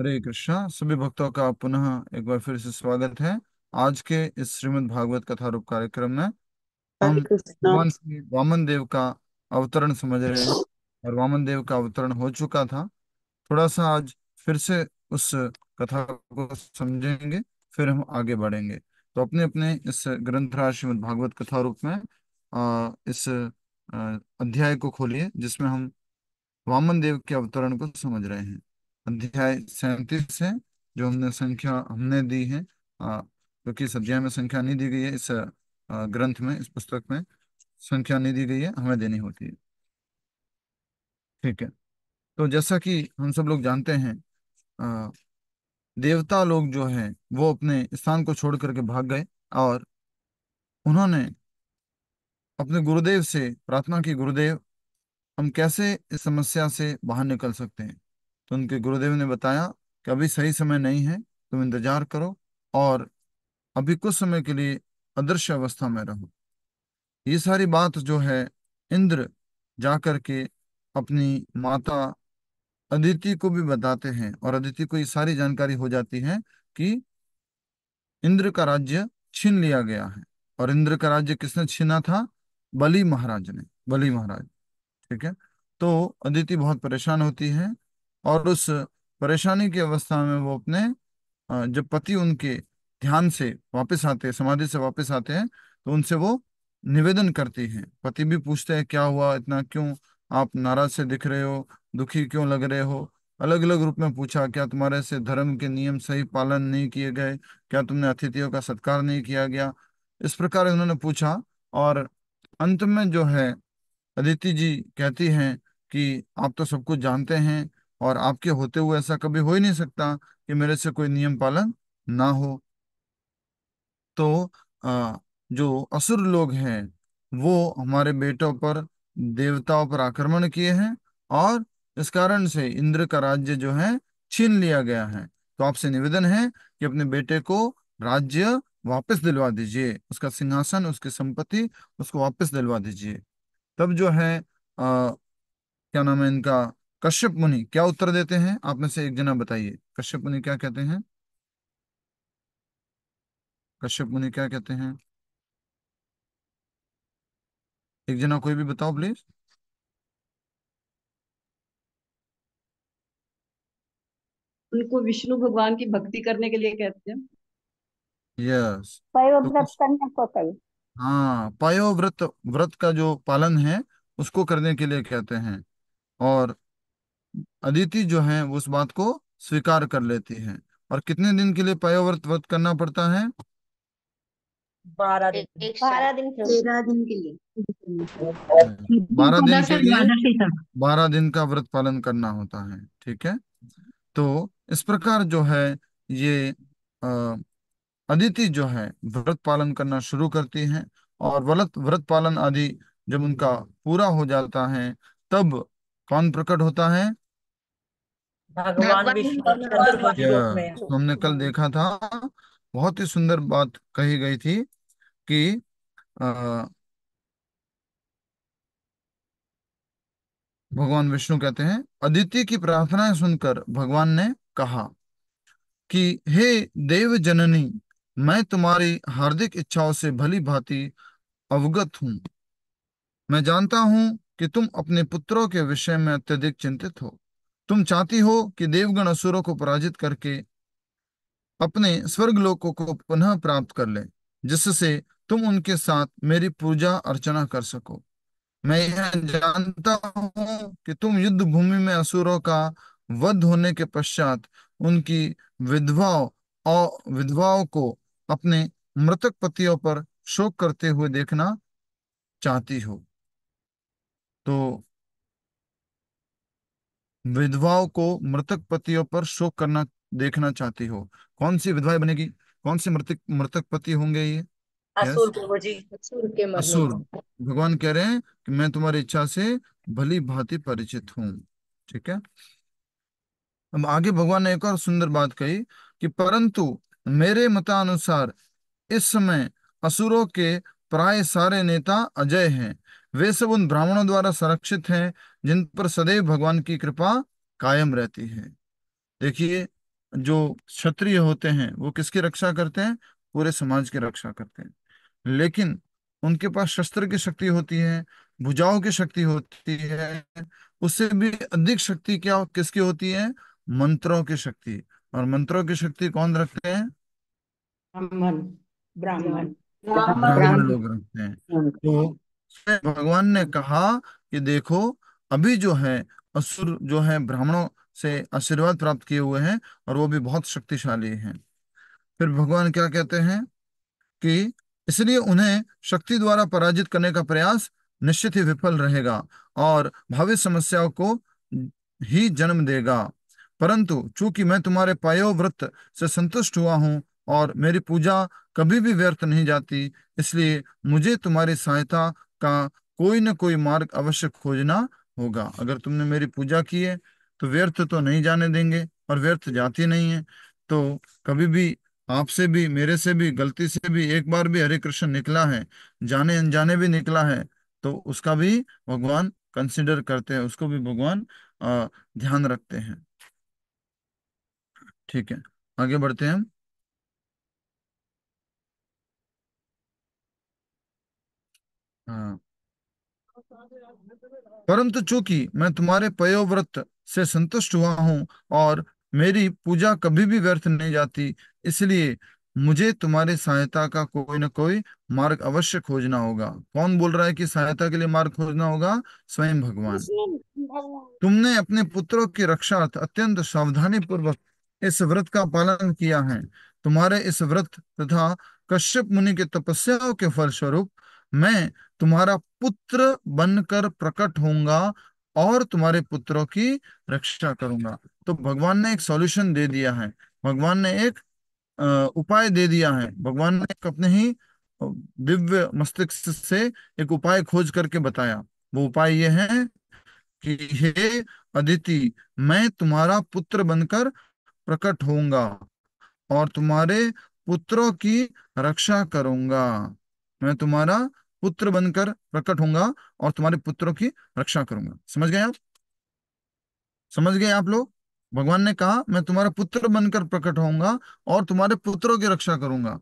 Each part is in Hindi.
हरे कृष्णा सभी भक्तों का पुनः एक बार फिर से स्वागत है आज के इस श्रीमद् भागवत कथा रूप कार्यक्रम में हम भगवान श्री वामन देव का अवतरण समझ रहे हैं और वामन देव का अवतरण हो चुका था थोड़ा सा आज फिर से उस कथा को समझेंगे फिर हम आगे बढ़ेंगे तो अपने अपने इस ग्रंथ ग्रंथराज श्रीमद भागवत कथा रूप में आ, इस अध्याय को खोलिए जिसमें हम वामन देव के अवतरण को समझ रहे हैं अध्याय सैतीस है जो हमने संख्या हमने दी है क्योंकि तो अध्याय में संख्या नहीं दी गई है इस ग्रंथ में इस पुस्तक में संख्या नहीं दी गई है हमें देनी होती है ठीक है तो जैसा कि हम सब लोग जानते हैं आ, देवता लोग जो है वो अपने स्थान को छोड़ करके भाग गए और उन्होंने अपने गुरुदेव से प्रार्थना की गुरुदेव हम कैसे इस समस्या से बाहर निकल सकते हैं तो उनके गुरुदेव ने बताया कि अभी सही समय नहीं है तुम इंतजार करो और अभी कुछ समय के लिए अदृश्य अवस्था में रहो ये सारी बात जो है इंद्र जाकर के अपनी माता अदिति को भी बताते हैं और अदिति को ये सारी जानकारी हो जाती है कि इंद्र का राज्य छीन लिया गया है और इंद्र का राज्य किसने छीना था बली महाराज ने बली महाराज ठीक है तो अदिति बहुत परेशान होती है और उस परेशानी की अवस्था में वो अपने जब पति उनके ध्यान से वापस आते हैं समाधि से वापस आते हैं तो उनसे वो निवेदन करती हैं पति भी पूछते हैं क्या हुआ इतना क्यों आप नाराज से दिख रहे हो दुखी क्यों लग रहे हो अलग अलग रूप में पूछा क्या तुम्हारे से धर्म के नियम सही पालन नहीं किए गए क्या तुमने अतिथियों का सत्कार नहीं किया गया इस प्रकार उन्होंने पूछा और अंत में जो है अदिति जी कहती हैं कि आप तो सब कुछ जानते हैं और आपके होते हुए ऐसा कभी हो ही नहीं सकता कि मेरे से कोई नियम पालन ना हो तो आ, जो असुर लोग हैं वो हमारे बेटों पर देवताओं पर आक्रमण किए हैं और इस कारण से इंद्र का राज्य जो है छीन लिया गया है तो आपसे निवेदन है कि अपने बेटे को राज्य वापस दिलवा दीजिए उसका सिंहासन उसकी संपत्ति उसको वापस दिलवा दीजिए तब जो है आ, क्या नाम है इनका कश्यप मुनि क्या उत्तर देते हैं आप में से एक जना बताइए कश्यप मुनि क्या कहते हैं कश्यप मुनि क्या कहते हैं एक जना कोई भी बताओ प्लीज उनको विष्णु भगवान की भक्ति करने के लिए कहते हैं यस तो हाँ पायो व्रत को कही हाँ व्रत का जो पालन है उसको करने के लिए कहते हैं और अदिति जो है उस बात को स्वीकार कर लेती है और कितने दिन के लिए पयोव्रत व्रत करना पड़ता है बारह दिन बारह दिन के लिए बारह दिन के लिए बारह दिन का व्रत पालन करना होता है ठीक है तो इस प्रकार जो है ये अदिति जो है व्रत पालन करना शुरू करती है और व्रत व्रत पालन आदि जब उनका पूरा हो जाता है तब कौन प्रकट होता है भगवान विष्णु हमने कल देखा था बहुत ही सुंदर बात कही गई थी कि भगवान विष्णु कहते हैं अदिति की प्रार्थनाएं सुनकर भगवान ने कहा कि हे देव जननी मैं तुम्हारी हार्दिक इच्छाओं से भली भांति अवगत हूं मैं जानता हूं कि तुम अपने पुत्रों के विषय में अत्यधिक चिंतित हो तुम चाहती हो कि देवगण असुरों को पराजित करके अपने स्वर्ग लोकों को पुनः प्राप्त कर ले जिससे तुम उनके साथ मेरी पूजा अर्चना कर सको मैं यह जानता हूं कि तुम युद्ध भूमि में असुरों का वध होने के पश्चात उनकी विधवाओं और विधवाओं को अपने मृतक पतियों पर शोक करते हुए देखना चाहती हो तो विधवाओं को मृतक पतियों पर शोक करना देखना चाहती हो कौन सी विधवाएं बनेगी कौन से मृतक मृतक पति होंगे ये असुर के भगवान कह रहे हैं कि मैं तुम्हारी इच्छा से भली भांति परिचित हूं ठीक है अब आगे भगवान ने एक और सुंदर बात कही कि परंतु मेरे मतानुसार इस समय असुरों के प्राय सारे नेता अजय हैं वे सब उन ब्राह्मणों द्वारा संरक्षित हैं जिन पर सदैव भगवान की कृपा कायम रहती है देखिए जो क्षत्रिय होते हैं वो किसकी रक्षा करते हैं पूरे समाज की रक्षा करते हैं लेकिन उनके पास शस्त्र की शक्ति होती है भुजाओं की शक्ति होती है उससे भी अधिक शक्ति क्या किसकी होती है मंत्रों की शक्ति और मंत्रों की शक्ति कौन रखते हैं ब्राह्मण ब्राह्मण लोग रखते हैं तो भगवान ने कहा कि देखो अभी जो है असुर जो है ब्राह्मणों से आशीर्वाद प्राप्त किए हुए हैं और वो भी बहुत शक्तिशाली हैं फिर भगवान क्या कहते हैं कि इसलिए उन्हें शक्ति द्वारा पराजित करने का प्रयास निश्चित ही विफल रहेगा और भावी समस्याओं को ही जन्म देगा परंतु चूंकि मैं तुम्हारे पायोव्रत से संतुष्ट हुआ हूं और मेरी पूजा कभी भी व्यर्थ नहीं जाती इसलिए मुझे तुम्हारी सहायता का कोई ना कोई मार्ग अवश्य खोजना होगा अगर तुमने मेरी पूजा की है तो व्यर्थ तो नहीं जाने देंगे और व्यर्थ जाती नहीं है तो कभी भी आपसे भी मेरे से भी गलती से भी एक बार भी हरे कृष्ण निकला है जाने अनजाने भी निकला है तो उसका भी भगवान कंसिडर करते हैं उसको भी भगवान ध्यान रखते हैं ठीक है आगे बढ़ते हैं हम हाँ। परंतु चूंकि मैं तुम्हारे पयोव्रत से संतुष्ट हुआ हूं और मेरी पूजा कभी भी व्यर्थ नहीं जाती इसलिए मुझे तुम्हारी सहायता का कोई ना कोई मार्ग अवश्य खोजना होगा कौन बोल रहा है कि सहायता के लिए मार्ग खोजना होगा स्वयं भगवान तुमने अपने पुत्रों की रक्षा अत्यंत सावधानी पूर्वक इस व्रत का पालन किया है तुम्हारे इस व्रत तथा कश्यप मुनि के तपस्याओं के फलस्वरूप मैं तुम्हारा पुत्र बनकर प्रकट होऊंगा और तुम्हारे पुत्रों की रक्षा करूंगा तो भगवान ने एक सॉल्यूशन दे दिया है भगवान ने एक उपाय दे दिया है भगवान ने एक अपने ही दिव्य मस्तिष्क से एक उपाय खोज करके बताया वो उपाय ये है कि हे अदिति मैं तुम्हारा पुत्र बनकर प्रकट होऊंगा और तुम्हारे पुत्रों की रक्षा करूंगा मैं तुम्हारा पुत्र बनकर प्रकट होऊंगा और तुम्हारे पुत्रों की रक्षा करूंगा समझ गए आप समझ गए आप लोग भगवान ने कहा मैं तुम्हारा पुत्र बनकर प्रकट होऊंगा और तुम्हारे पुत्रों की रक्षा करूंगा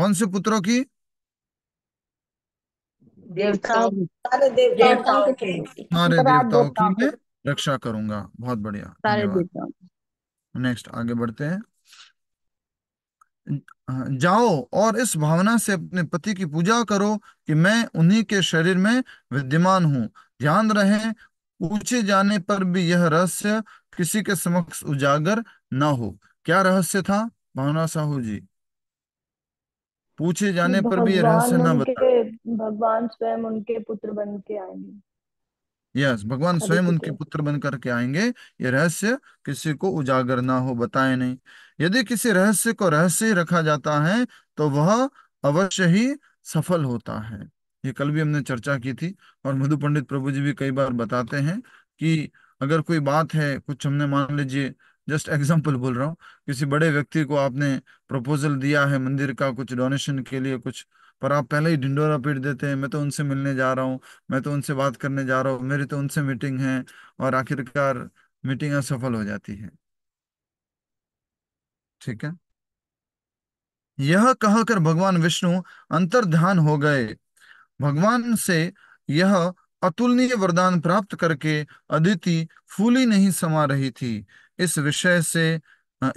कौन से पुत्रों की देवताओं की सारे देवताओं की रक्षा करूंगा बहुत बढ़िया नेक्स्ट आगे बढ़ते हैं जाओ और इस भावना से अपने पति की पूजा करो कि मैं उन्हीं के शरीर में विद्यमान हूं ध्यान रहे पूछे जाने पर भी यह रहस्य किसी के समक्ष उजागर ना हो क्या रहस्य था भावना साहू जी पूछे जाने पर भी यह रहस्य ना बता भगवान स्वयं उनके पुत्र बन के आएंगे यस yes, भगवान स्वयं तो उनके पुत्र बन करके आएंगे ये रहस्य किसी को उजागर ना हो बताए नहीं यदि किसी रहस्य को रहस्य रखा जाता है तो वह अवश्य ही सफल होता है ये कल भी हमने चर्चा की थी और मधु पंडित प्रभु जी भी कई बार बताते हैं कि अगर कोई बात है कुछ हमने मान लीजिए जस्ट एग्जाम्पल बोल रहा हूँ किसी बड़े व्यक्ति को आपने प्रपोजल दिया है मंदिर का कुछ डोनेशन के लिए कुछ पर आप पहले ही ढिंडोरा पीट देते हैं मैं तो उनसे मिलने जा रहा हूँ मैं तो उनसे बात करने जा रहा हूँ मेरी तो उनसे मीटिंग है और आखिरकार मीटिंग असफल हो जाती है ठीक है यह कहकर भगवान विष्णु ध्यान हो गए भगवान से यह अतुलनीय वरदान प्राप्त करके अदिति फूली नहीं समा रही थी इस विषय से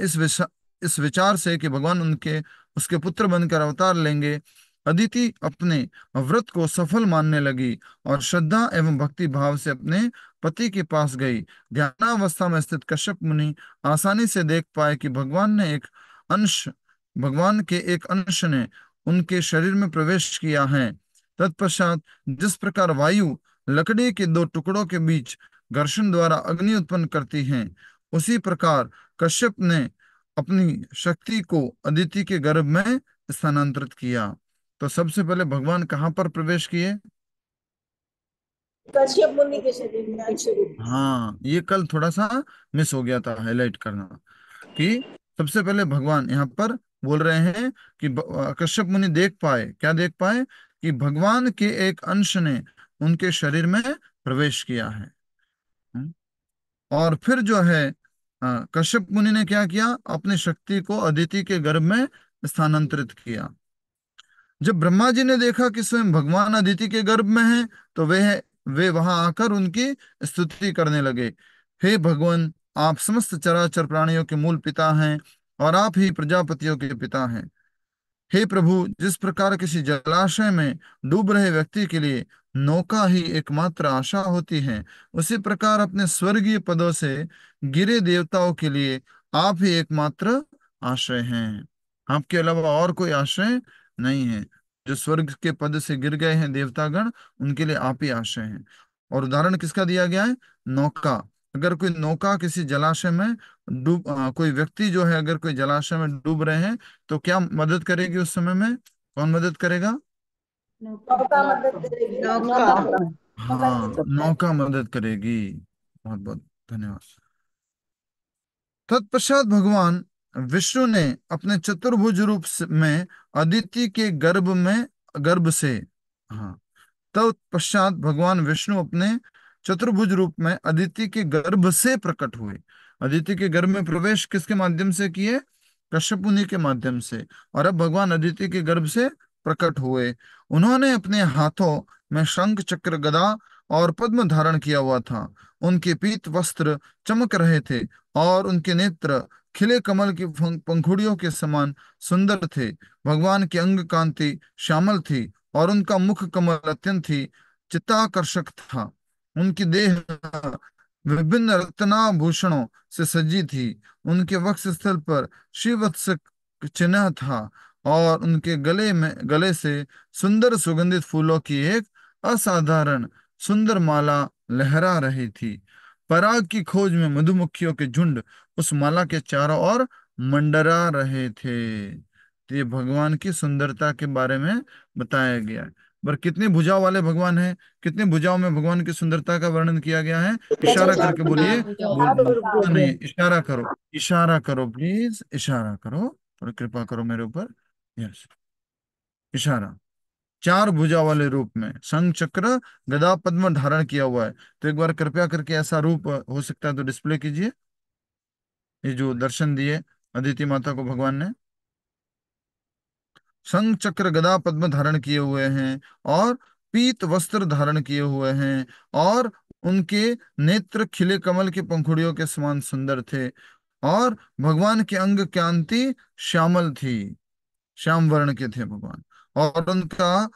इस विषय इस विचार से कि भगवान उनके उसके पुत्र बनकर अवतार लेंगे अदिति अपने व्रत को सफल मानने लगी और श्रद्धा एवं भक्ति भाव से अपने पति के पास गई ज्ञानावस्था में स्थित कश्यप मुनि आसानी से देख पाए कि भगवान ने एक अंश भगवान के एक अंश ने उनके शरीर में प्रवेश किया है तत्पश्चात जिस प्रकार वायु लकड़ी के दो टुकड़ों के बीच घर्षण द्वारा अग्नि उत्पन्न करती है उसी प्रकार कश्यप ने अपनी शक्ति को अदिति के गर्भ में स्थानांतरित किया तो सबसे पहले भगवान कहाँ पर प्रवेश किए कश्यप मुनि के शरीर में हाँ ये कल थोड़ा सा मिस हो गया था हाईलाइट करना कि सबसे पहले भगवान यहाँ पर बोल रहे हैं कि कश्यप मुनि देख पाए क्या देख पाए कि भगवान के एक अंश ने उनके शरीर में प्रवेश किया है हम्म। और फिर जो है कश्यप मुनि ने क्या किया अपनी शक्ति को अदिति के गर्भ में स्थानांतरित किया जब ब्रह्मा जी ने देखा कि स्वयं भगवान अदिति के गर्भ में है तो वह वे वहां आकर उनकी स्तुति करने लगे हे भगवान आप समस्त चराचर प्राणियों के मूल पिता हैं और आप ही प्रजापतियों के पिता हैं हे प्रभु जिस प्रकार किसी जलाशय में डूब रहे व्यक्ति के लिए नौका ही एकमात्र आशा होती है उसी प्रकार अपने स्वर्गीय पदों से गिरे देवताओं के लिए आप ही एकमात्र आश्रय हैं आपके अलावा और कोई आश्रय नहीं है जो स्वर्ग के पद से गिर गए हैं देवतागण उनके लिए आप ही आशय हैं और उदाहरण किसका दिया गया है नौका अगर कोई नौका किसी जलाशय में डूब कोई व्यक्ति जो है अगर कोई जलाशय में डूब रहे हैं तो क्या मदद करेगी उस समय में कौन मदद करेगा नौका मदद करेगी हाँ नौका मदद करेगी बहुत बहुत धन्यवाद तत्पश्चात भगवान विष्णु ने अपने चतुर्भुज रूप में अदिति के गर्भ में गर्भ से हाँ तब तो पश्चात भगवान विष्णु अपने चतुर्भुज रूप में अदिति के गर्भ से प्रकट हुए अदिति के गर्भ में प्रवेश किसके माध्यम से किए कश्यपुनि के माध्यम से और अब भगवान अदिति के गर्भ से प्रकट हुए उन्होंने अपने हाथों में शंख चक्र गदा और पद्म धारण किया हुआ था उनके पीत वस्त्र चमक रहे थे और उनके नेत्र खिले कमल की पंखुड़ियों के समान सुंदर थे भगवान की अंग कांति श्यामल थी और उनका मुख कमल अत्यंत ही चित्ताकर्षक था उनकी देह विभिन्न रत्नाभूषणों से सजी थी उनके वक्ष स्थल पर श्रीवत्स चिन्ह था और उनके गले में गले से सुंदर सुगंधित फूलों की एक असाधारण सुंदर माला लहरा रही थी पराग की खोज में मधुमक्खियों के झुंड उस माला के चारों ओर मंडरा रहे थे तो ये भगवान की सुंदरता के बारे में बताया गया है पर कितने भुजाओं वाले भगवान हैं कितने भुजाओं में भगवान की सुंदरता का वर्णन किया गया है तो इशारा करके बोलिए नहीं इशारा करो इशारा करो प्लीज इशारा करो और कृपा करो मेरे ऊपर यस इशारा चार भुजा वाले रूप में संघ चक्र गदा पद्म धारण किया हुआ है तो एक बार कृपया करके ऐसा रूप हो सकता है तो डिस्प्ले कीजिए ये जो दर्शन दिए अदिति माता को भगवान ने संघ चक्र गदा पद्म धारण किए हुए हैं और पीत वस्त्र धारण किए हुए हैं और उनके नेत्र खिले कमल के पंखुड़ियों के समान सुंदर थे और भगवान के अंग क्या श्यामल थी श्याम वर्ण के थे भगवान और उनका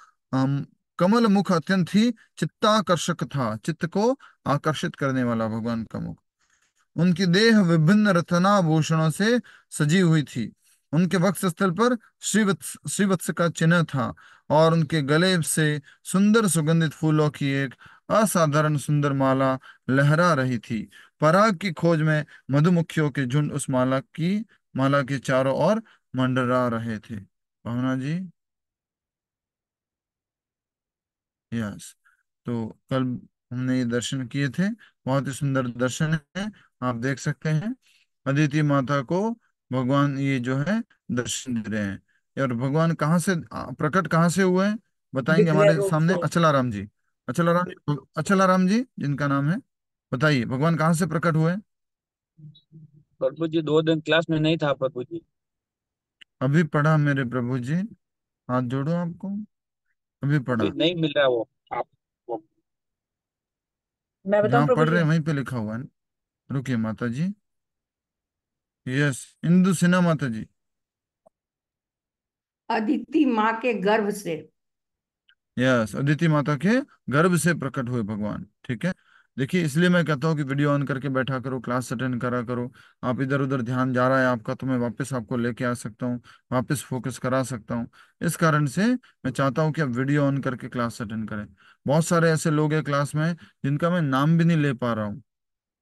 कमल मुख अत्यंत ही चित्ताकर्षक था चित्त को आकर्षित करने वाला भगवान का मुख उनकी देह विभिन्न भूषणों से सजी हुई थी उनके वक्ष स्थल पर श्रीवत्स श्रीवत्स का चिन्ह था और उनके गले से सुंदर सुगंधित फूलों की एक असाधारण सुंदर माला लहरा रही थी पराग की खोज में मधुमुखियों के झुंड उस माला की माला के चारों ओर मंडरा रहे थे भावना जी यस तो कल हमने ये दर्शन किए थे बहुत ही सुंदर दर्शन है आप देख सकते हैं अदिति माता को भगवान ये जो है दर्शन दे रहे हैं और भगवान कहाँ से प्रकट कहाँ से हुए बताएंगे हमारे सामने अचलाराम जी अचलाराम अचलाराम जी जिनका नाम है बताइए भगवान कहाँ से प्रकट हुए प्रभु जी दो दिन क्लास में नहीं था प्रभु जी अभी पढ़ा मेरे प्रभु जी हाथ जोड़ो आपको अभी पढ़ा नहीं मिल रहा वो आप वो। मैं बताऊं जहाँ पढ़ प्रभु रहे जी वहीं पे लिखा हुआ है रुकिए माता जी यस इंदु सिन्हा माता जी अदिति माँ के गर्भ से यस अदिति माता के गर्भ से प्रकट हुए भगवान ठीक है देखिए इसलिए मैं कहता हूँ कि वीडियो ऑन करके बैठा करो क्लास अटेंड करा करो आप इधर उधर ध्यान जा रहा है आपका तो मैं वापस आपको लेके आ सकता हूँ वापस फोकस करा सकता हूँ इस कारण से मैं चाहता हूँ कि आप वीडियो ऑन करके क्लास अटेंड करें बहुत सारे ऐसे लोग हैं क्लास में जिनका मैं नाम भी नहीं ले पा रहा हूँ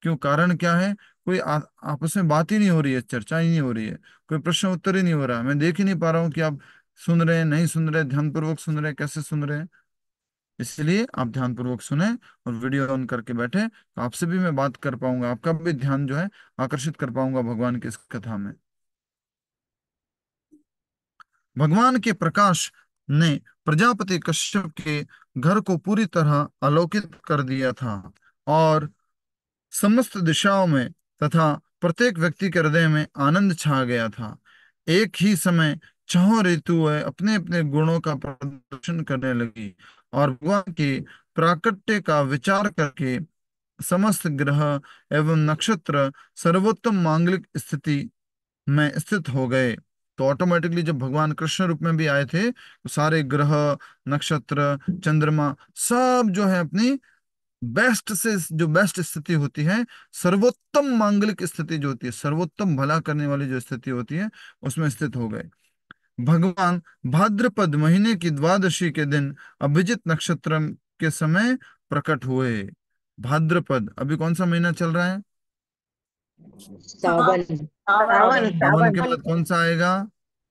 क्यों कारण क्या है कोई आपस में बात ही नहीं हो रही है चर्चा ही नहीं हो रही है कोई प्रश्न उत्तर ही नहीं हो रहा है मैं देख ही नहीं पा रहा हूँ कि आप सुन रहे हैं नहीं सुन रहे ध्यानपूर्वक सुन रहे कैसे सुन रहे हैं इसलिए आप ध्यानपूर्वक सुने और वीडियो ऑन करके बैठे तो आपसे भी मैं बात कर पाऊंगा आपका भी ध्यान जो है आकर्षित कर पाऊंगा भगवान की इस कथा में भगवान के प्रकाश ने प्रजापति कश्यप के घर को पूरी तरह आलोकित कर दिया था और समस्त दिशाओं में तथा प्रत्येक व्यक्ति के हृदय में आनंद छा गया था एक ही समय छहों ऋतु अपने अपने गुणों का प्रदर्शन करने लगी और भगवान के प्राकट्य का विचार करके समस्त ग्रह एवं नक्षत्र सर्वोत्तम मांगलिक स्थिति में स्थित हो गए तो ऑटोमेटिकली जब भगवान कृष्ण रूप में भी आए थे तो सारे ग्रह नक्षत्र चंद्रमा सब जो है अपनी बेस्ट से जो बेस्ट स्थिति होती है सर्वोत्तम मांगलिक स्थिति जो होती है सर्वोत्तम भला करने वाली जो स्थिति होती है उसमें स्थित हो गए भगवान भाद्रपद महीने की द्वादशी के दिन अभिजित नक्षत्र के समय प्रकट हुए भाद्रपद अभी कौन सा महीना चल रहा है सावन सावन सावन के बाद कौन सा आएगा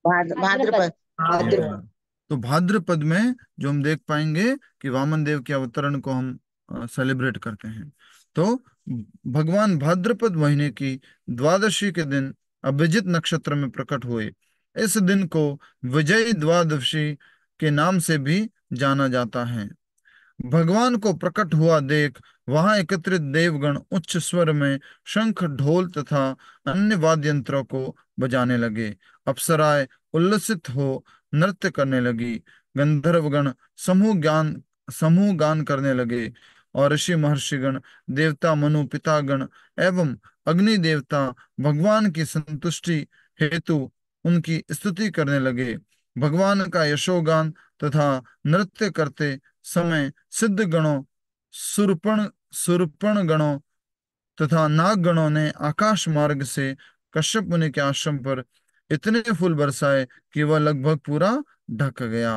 भाद्रपद भाद्रपद तो भाद्रपद में जो हम देख पाएंगे कि वामन देव के अवतरण को हम सेलिब्रेट करते हैं तो भगवान भाद्रपद महीने की द्वादशी के दिन अभिजित नक्षत्र में प्रकट हुए इस दिन को विजय द्वादशी के नाम से भी जाना जाता है भगवान को प्रकट हुआ देख वहां एकत्रित देवगण उच्च स्वर में शंख ढोल तथा अन्य वाद्य यंत्रों को बजाने लगे अप्सराएं उल्लसित हो नृत्य करने लगी गंधर्वगण समूह ज्ञान समूह गान करने लगे और ऋषि महर्षिगण देवता मनु पितागण एवं अग्नि देवता भगवान की संतुष्टि हेतु उनकी स्तुति करने लगे भगवान का यशोगान तथा नृत्य करते समय सिद्ध गणों सुरपण सुरपण गणों तथा नाग गणों ने आकाश मार्ग से कश्यप मुनि के आश्रम पर इतने फूल बरसाए कि वह लगभग पूरा ढक गया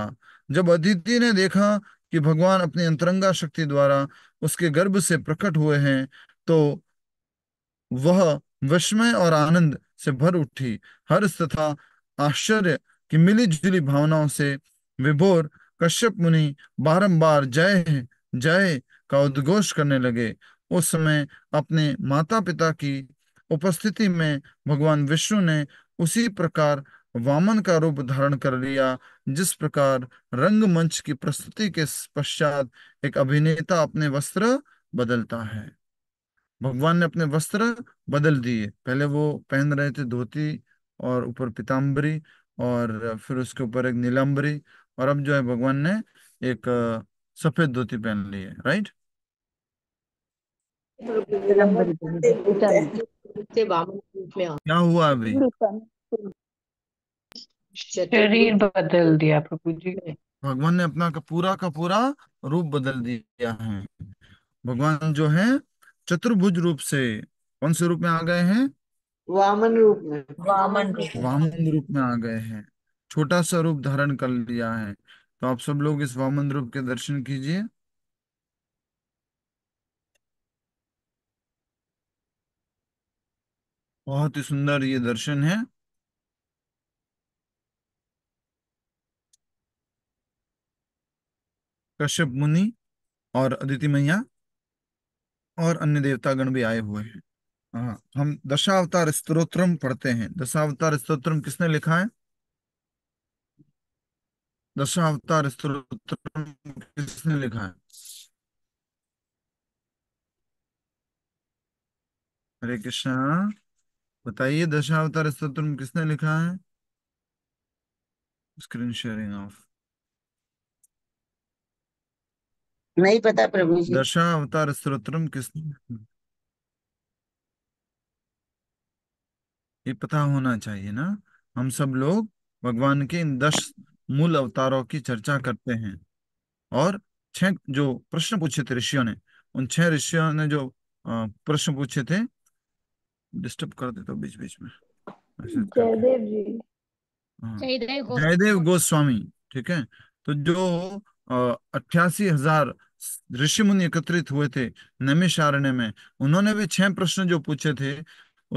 जब अदिति ने देखा कि भगवान अपनी अंतरंगा शक्ति द्वारा उसके गर्भ से प्रकट हुए हैं तो वह विस्मय और आनंद से भर उठी हर्ष तथा आश्चर्य की मिली जुली भावनाओं से विभोर कश्यप मुनि बारंबार जय जय का उद्घोष करने लगे उस समय अपने माता पिता की उपस्थिति में भगवान विष्णु ने उसी प्रकार वामन का रूप धारण कर लिया जिस प्रकार रंगमंच की प्रस्तुति के पश्चात एक अभिनेता अपने वस्त्र बदलता है भगवान ने अपने वस्त्र बदल दिए पहले वो पहन रहे थे धोती और ऊपर पीताम्बरी और फिर उसके ऊपर एक नीलाम्बरी और अब जो है भगवान ने एक सफेद धोती पहन ली है राइट क्या हुआ अभी शरीर बदल दिया प्रभु जी भगवान ने अपना का पूरा का पूरा रूप बदल दिया है भगवान जो है चतुर्भुज रूप से कौन से रूप में आ गए हैं वामन रूप में वामन रूप वामन रूप में आ गए हैं छोटा सा रूप धारण कर लिया है तो आप सब लोग इस वामन रूप के दर्शन कीजिए बहुत ही सुंदर ये दर्शन है कश्यप मुनि और अदिति मैया और अन्य देवतागण भी आए हुए हैं हाँ हम दशावतार स्त्रोत्रम पढ़ते हैं दशावतार स्त्रोत्रम किसने लिखा है दशावतार स्त्रोत्रम किसने लिखा है हरे कृष्णा बताइए दशावतार स्त्रोत्रम किसने लिखा है स्क्रीन शेयरिंग ऑफ नहीं पता प्रभु जी दशा अवतार स्त्रोत्रम किसने ये पता होना चाहिए ना हम सब लोग भगवान के इन दस मूल अवतारों की चर्चा करते हैं और छह जो प्रश्न पूछे थे ऋषियों ने उन छह ऋषियों ने जो प्रश्न पूछे थे डिस्टर्ब कर देता बीच बीच में जयदेव हाँ। जयदेव गोस्वामी ठीक है तो जो अट्ठासी हजार ऋषि मुनि एकत्रित हुए थे नमिषारण्य में उन्होंने भी छह प्रश्न जो पूछे थे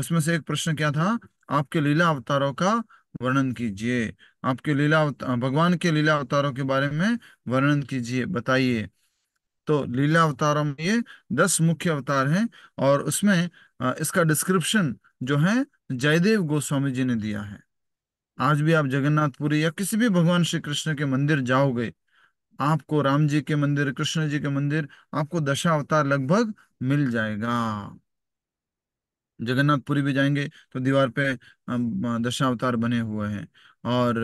उसमें से एक प्रश्न क्या था आपके लीला अवतारों का वर्णन कीजिए आपके लीला भगवान के लीला अवतारों के बारे में वर्णन कीजिए बताइए तो लीला अवतारों में ये दस मुख्य अवतार हैं और उसमें इसका डिस्क्रिप्शन जो है जयदेव गोस्वामी जी ने दिया है आज भी आप जगन्नाथपुरी या किसी भी भगवान श्री कृष्ण के मंदिर जाओगे आपको राम जी के मंदिर कृष्ण जी के मंदिर आपको दशावतार लगभग मिल जाएगा जगन्नाथपुरी भी जाएंगे तो दीवार पे दशावतार बने हुए हैं और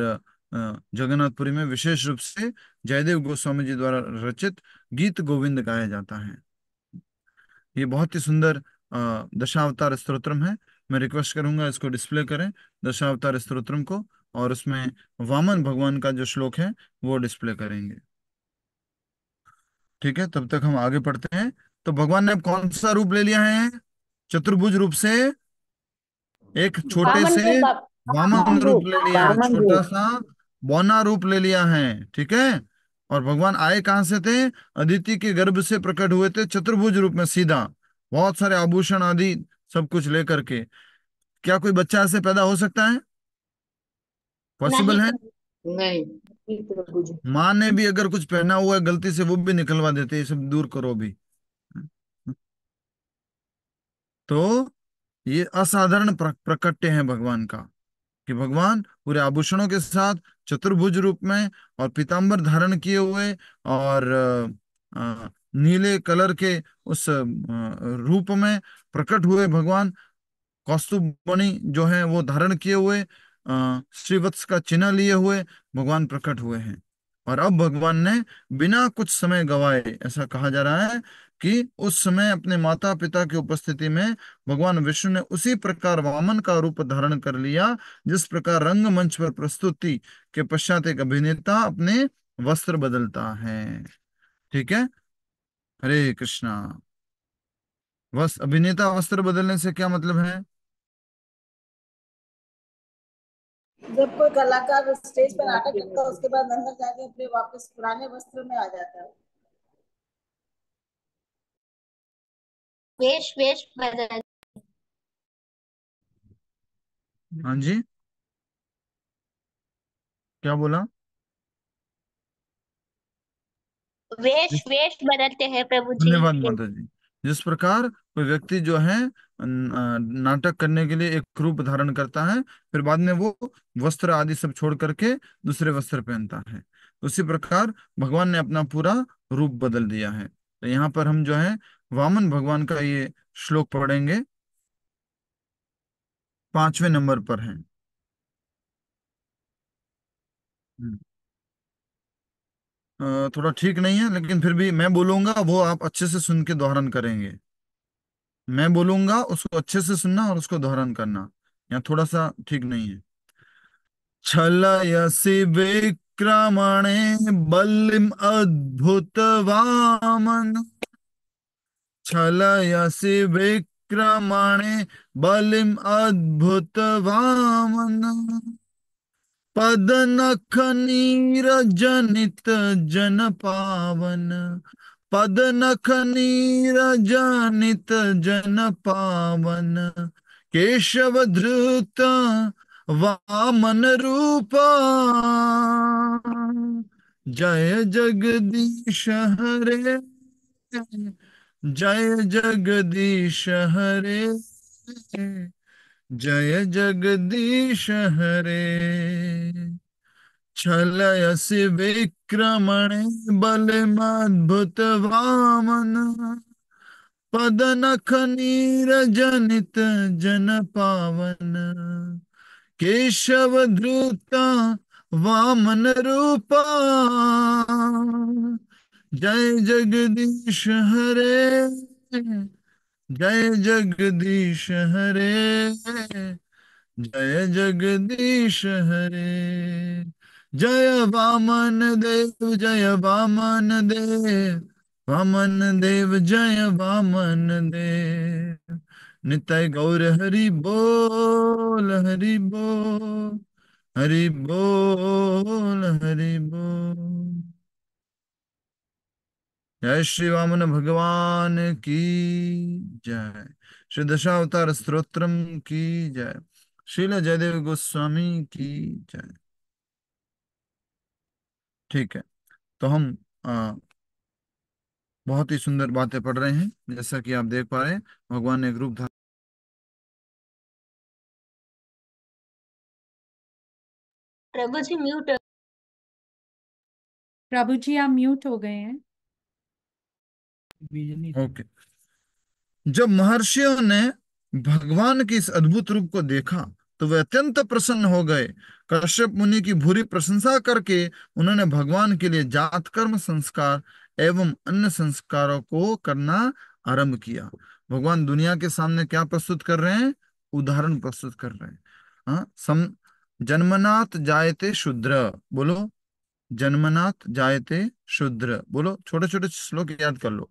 जगन्नाथपुरी में विशेष रूप से जयदेव गोस्वामी जी द्वारा रचित गीत गोविंद गाया जाता है ये बहुत ही सुंदर दशावतार स्त्रोत्रम है मैं रिक्वेस्ट करूंगा इसको डिस्प्ले करें दशावतार स्त्रोत्रम को और उसमें वामन भगवान का जो श्लोक है वो डिस्प्ले करेंगे ठीक है तब तक हम आगे पढ़ते हैं तो भगवान ने कौन सा रूप ले लिया है चतुर्भुज रूप से एक छोटे से वामन रूप ले लिया है छोटा सा बौना रूप ले लिया है ठीक है और भगवान आए कहां से थे अदिति के गर्भ से प्रकट हुए थे चतुर्भुज रूप में सीधा बहुत सारे आभूषण आदि सब कुछ लेकर के क्या कोई बच्चा ऐसे पैदा हो सकता है पॉसिबल है नहीं माँ ने भी अगर कुछ पहना हुआ है गलती से वो भी निकलवा देते ये सब दूर करो भी तो ये असाधारण प्रकट्य है भगवान का कि भगवान पूरे आभूषणों के साथ चतुर्भुज रूप में और पीताम्बर धारण किए हुए और नीले कलर के उस रूप में प्रकट हुए भगवान कौस्तुभ बनी जो है वो धारण किए हुए श्रीवत्स का चिन्ह लिए हुए भगवान प्रकट हुए हैं और अब भगवान ने बिना कुछ समय गवाए ऐसा कहा जा रहा है कि उस समय अपने माता पिता की उपस्थिति में भगवान विष्णु ने उसी प्रकार वामन का रूप धारण कर लिया जिस प्रकार रंगमंच पर प्रस्तुति के पश्चात एक अभिनेता अपने वस्त्र बदलता है ठीक है हरे कृष्णा वस्त्र अभिनेता वस्त्र बदलने से क्या मतलब है जब कोई कलाकार स्टेज पर नाटक करता है उसके बाद अंदर जाके अपने वापस पुराने वस्त्र में आ जाता है वेश वेश बदल हाँ जी क्या बोला वेश वेश बदलते हैं प्रभु जी धन्यवाद माता जी जिस प्रकार कोई व्यक्ति जो है नाटक करने के लिए एक रूप धारण करता है फिर बाद में वो वस्त्र आदि सब छोड़ करके दूसरे वस्त्र पहनता है उसी प्रकार भगवान ने अपना पूरा रूप बदल दिया है तो यहाँ पर हम जो है वामन भगवान का ये श्लोक पढ़ेंगे पांचवें नंबर पर है हम्म। थोड़ा ठीक नहीं है लेकिन फिर भी मैं बोलूंगा वो आप अच्छे से सुन के दोहरण करेंगे मैं बोलूंगा उसको अच्छे से सुनना और उसको दोहरण करना यहाँ थोड़ा सा ठीक नहीं है छलयसि विक्रमणे अद्भुत वामन छलयसि विक्रमणे नीर जनित जन पावन पद नख जानित जन पावन केशव ध्रुत वामन रूपा जय जगदीश हरे जय जगदीश हरे जय जगदीश हरे छलयसि विक्रमणे जन पावन केशव ध्रुता वामन रूपा जय जगदीश हरे जय जगदीश हरे जय जगदीश हरे जय वामन देव जय वामन देव वामन देव जय वामन देव नितय गौर हरि बोल हरि बोल हरि बोल हरि बोल जय श्री वामन भगवान की जय श्री दशावतार स्त्रोत्रम की जय श्रील जयदेव गोस्वामी की जय ठीक है तो हम आ, बहुत ही सुंदर बातें पढ़ रहे हैं जैसा कि आप देख पा रहे हैं भगवान ने एक रूप धारण प्रभु जी म्यूट प्रभु जी आप म्यूट हो गए हैं ओके okay. जब महर्षियों ने भगवान के इस अद्भुत रूप को देखा तो वे अत्यंत प्रसन्न हो गए कश्यप मुनि की भूरी प्रशंसा करके उन्होंने भगवान के लिए जात कर्म संस्कार एवं अन्य संस्कारों को करना आरंभ किया भगवान दुनिया के सामने क्या प्रस्तुत कर रहे हैं उदाहरण प्रस्तुत कर रहे हैं हाँ, सम जन्मनाथ जायते शुद्र बोलो जन्मनाथ जायते शुद्र बोलो छोटे छोटे श्लोक याद कर लो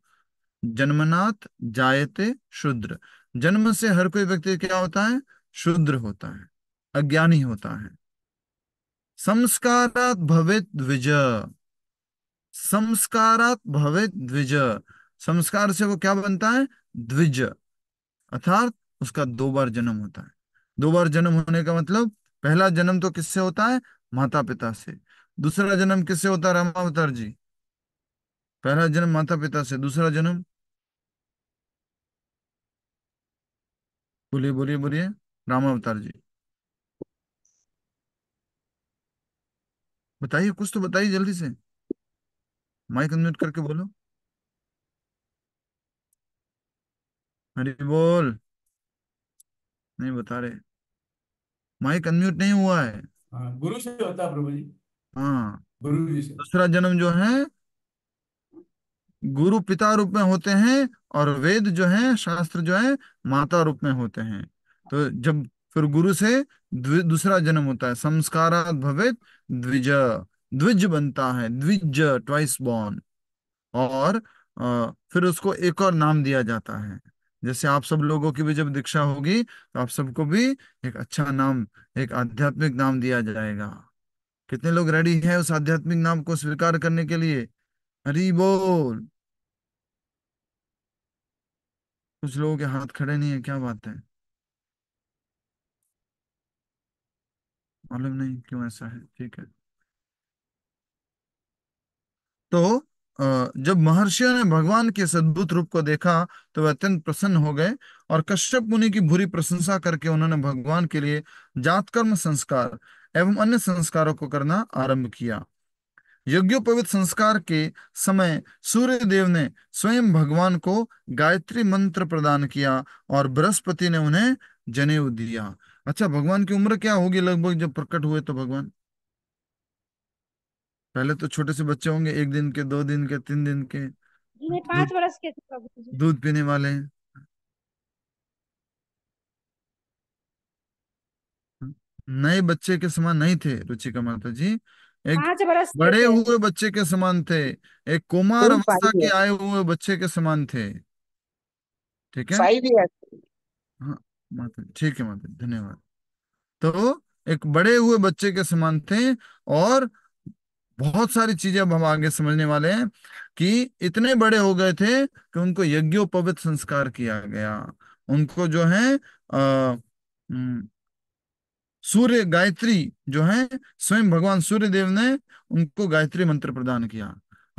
जन्मनाथ जायते शुद्र जन्म से हर कोई व्यक्ति क्या होता है शूद्र होता है अज्ञानी होता है संस्कारात भवित द्विज संस्कारात भवित द्विज संस्कार से वो क्या बनता है द्विज अर्थात उसका दो बार जन्म होता है दो बार जन्म होने का मतलब पहला जन्म तो किससे होता है माता पिता से दूसरा जन्म किससे होता है रामावतार जी पहला जन्म माता पिता से दूसरा जन्म बोलिए बोलिए बोलिए अवतार जी बताइए कुछ तो बताइए जल्दी से माइक अनम्यूट करके बोलो अरे बोल नहीं बता रहे माइक अनम्यूट नहीं हुआ है हाँ, गुरु से होता प्रभु जी हाँ गुरु जी से दूसरा जन्म जो है गुरु पिता रूप में होते हैं और वेद जो है शास्त्र जो है माता रूप में होते हैं तो जब फिर गुरु से दूसरा जन्म होता है संस्कार भवित द्विज द्विज बनता है द्विज ट्वाइस बॉर्न और फिर उसको एक और नाम दिया जाता है जैसे आप सब लोगों की भी जब दीक्षा होगी तो आप सबको भी एक अच्छा नाम एक आध्यात्मिक नाम दिया जाएगा कितने लोग रेडी हैं उस आध्यात्मिक नाम को स्वीकार करने के लिए हरी बोल कुछ लोगों के हाथ खड़े नहीं है क्या बात है मालूम नहीं क्यों ऐसा है ठीक है तो जब महर्षियों ने भगवान के सद्भुत रूप को देखा तो वे अत्यंत प्रसन्न हो गए और कश्यप मुनि की भूरी प्रशंसा करके उन्होंने भगवान के लिए जातकर्म संस्कार एवं अन्य संस्कारों को करना आरंभ किया यज्ञोपवित संस्कार के समय सूर्य देव ने स्वयं भगवान को गायत्री मंत्र प्रदान किया और बृहस्पति ने उन्हें जनेऊ दिया अच्छा भगवान की उम्र क्या होगी लगभग जब प्रकट हुए तो भगवान पहले तो छोटे से बच्चे होंगे एक दिन के दो दिन के तीन दिन के पांच वर्ष के दूध पीने वाले हैं नए बच्चे के समान नहीं थे रुचिका माता जी एक बड़े हुए बच्चे के समान थे एक कुमार अवस्था के आए हुए बच्चे के समान थे ठीक है माता ठीक है माता धन्यवाद तो एक बड़े हुए बच्चे के समान थे और बहुत सारी चीजें अब हम आगे समझने वाले हैं कि इतने बड़े हो गए थे कि उनको यज्ञोपवित संस्कार किया गया उनको जो है आ, सूर्य गायत्री जो है स्वयं भगवान सूर्य देव ने उनको गायत्री मंत्र प्रदान किया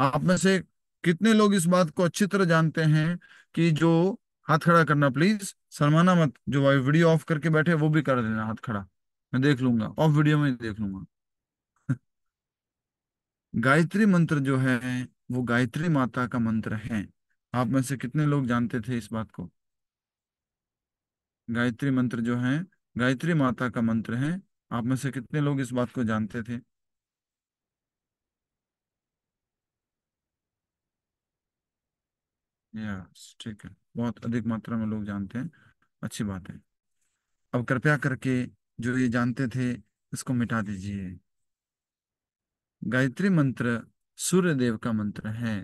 आप में से कितने लोग इस बात को अच्छी तरह जानते हैं कि जो हाथ खड़ा करना प्लीज शर्माना मत जो भाई वीडियो ऑफ करके बैठे वो भी कर देना हाथ खड़ा मैं देख लूंगा ऑफ वीडियो में देख लूंगा गायत्री मंत्र जो है वो गायत्री माता का मंत्र है आप में से कितने लोग जानते थे इस बात को गायत्री मंत्र जो है गायत्री माता का मंत्र है आप में से कितने लोग इस बात को जानते थे यस ठीक है बहुत अधिक मात्रा में लोग जानते हैं अच्छी बात है अब कृपया करके जो ये जानते थे इसको मिटा दीजिए गायत्री मंत्र सूर्य देव का मंत्र है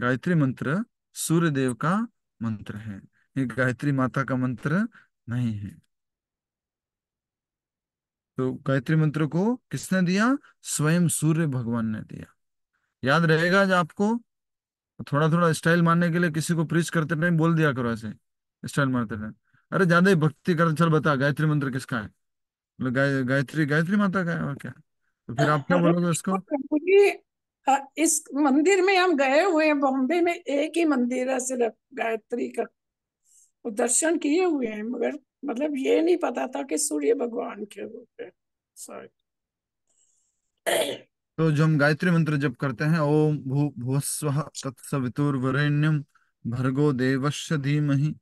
गायत्री मंत्र सूर्य देव का मंत्र है ये गायत्री माता का मंत्र नहीं है तो गायत्री मंत्र को किसने दिया स्वयं सूर्य भगवान ने दिया याद रहेगा आज आपको तो थोड़ा थोड़ा स्टाइल मारने के लिए किसी को प्रीच करते टाइम बोल दिया करो ऐसे स्टाइल मारते टाइम अरे ज्यादा ही भक्ति कर चल बता गायत्री मंत्र किसका है बोले मतलब गाय गायत्री गायत्री माता का है और क्या तो फिर आप क्या बोलोगे उसको इस मंदिर में हम गए हुए हैं बॉम्बे में एक ही मंदिर है सिर्फ गायत्री का दर्शन किए हुए हैं मगर मतलब ये नहीं पता था कि सूर्य भगवान के होते हैं सॉरी तो जो हम गायत्री मंत्र जप करते हैं ओम भू भुवस्व तत्सवितुर्वरेण्यम भर्गो देवश्य धीमहि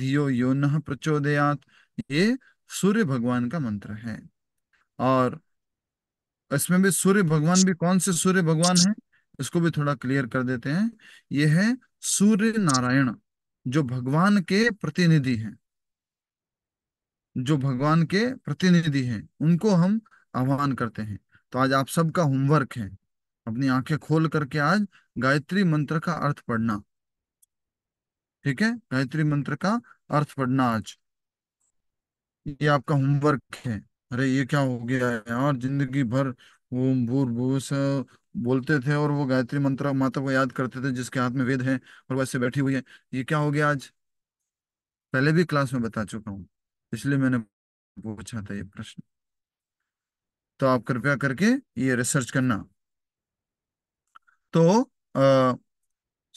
धियो यो न प्रचोदयात ये सूर्य भगवान का मंत्र है और इसमें भी सूर्य भगवान भी कौन से सूर्य भगवान है इसको भी थोड़ा क्लियर कर देते हैं ये है सूर्य नारायण जो भगवान के प्रतिनिधि हैं जो भगवान के प्रतिनिधि हैं उनको हम आह्वान करते हैं तो आज आप सबका होमवर्क है अपनी आंखें खोल करके आज गायत्री मंत्र का अर्थ पढ़ना ठीक है गायत्री मंत्र का अर्थ पढ़ना आज ये आपका होमवर्क है अरे ये क्या हो गया है और जिंदगी भर वो भूर भूस बोलते थे और वो गायत्री मंत्र माता को याद करते थे जिसके हाथ में वेद है और वैसे बैठी हुई है ये क्या हो गया आज पहले भी क्लास में बता चुका हूं इसलिए मैंने पूछा था ये प्रश्न तो आप कृपया करके ये रिसर्च करना तो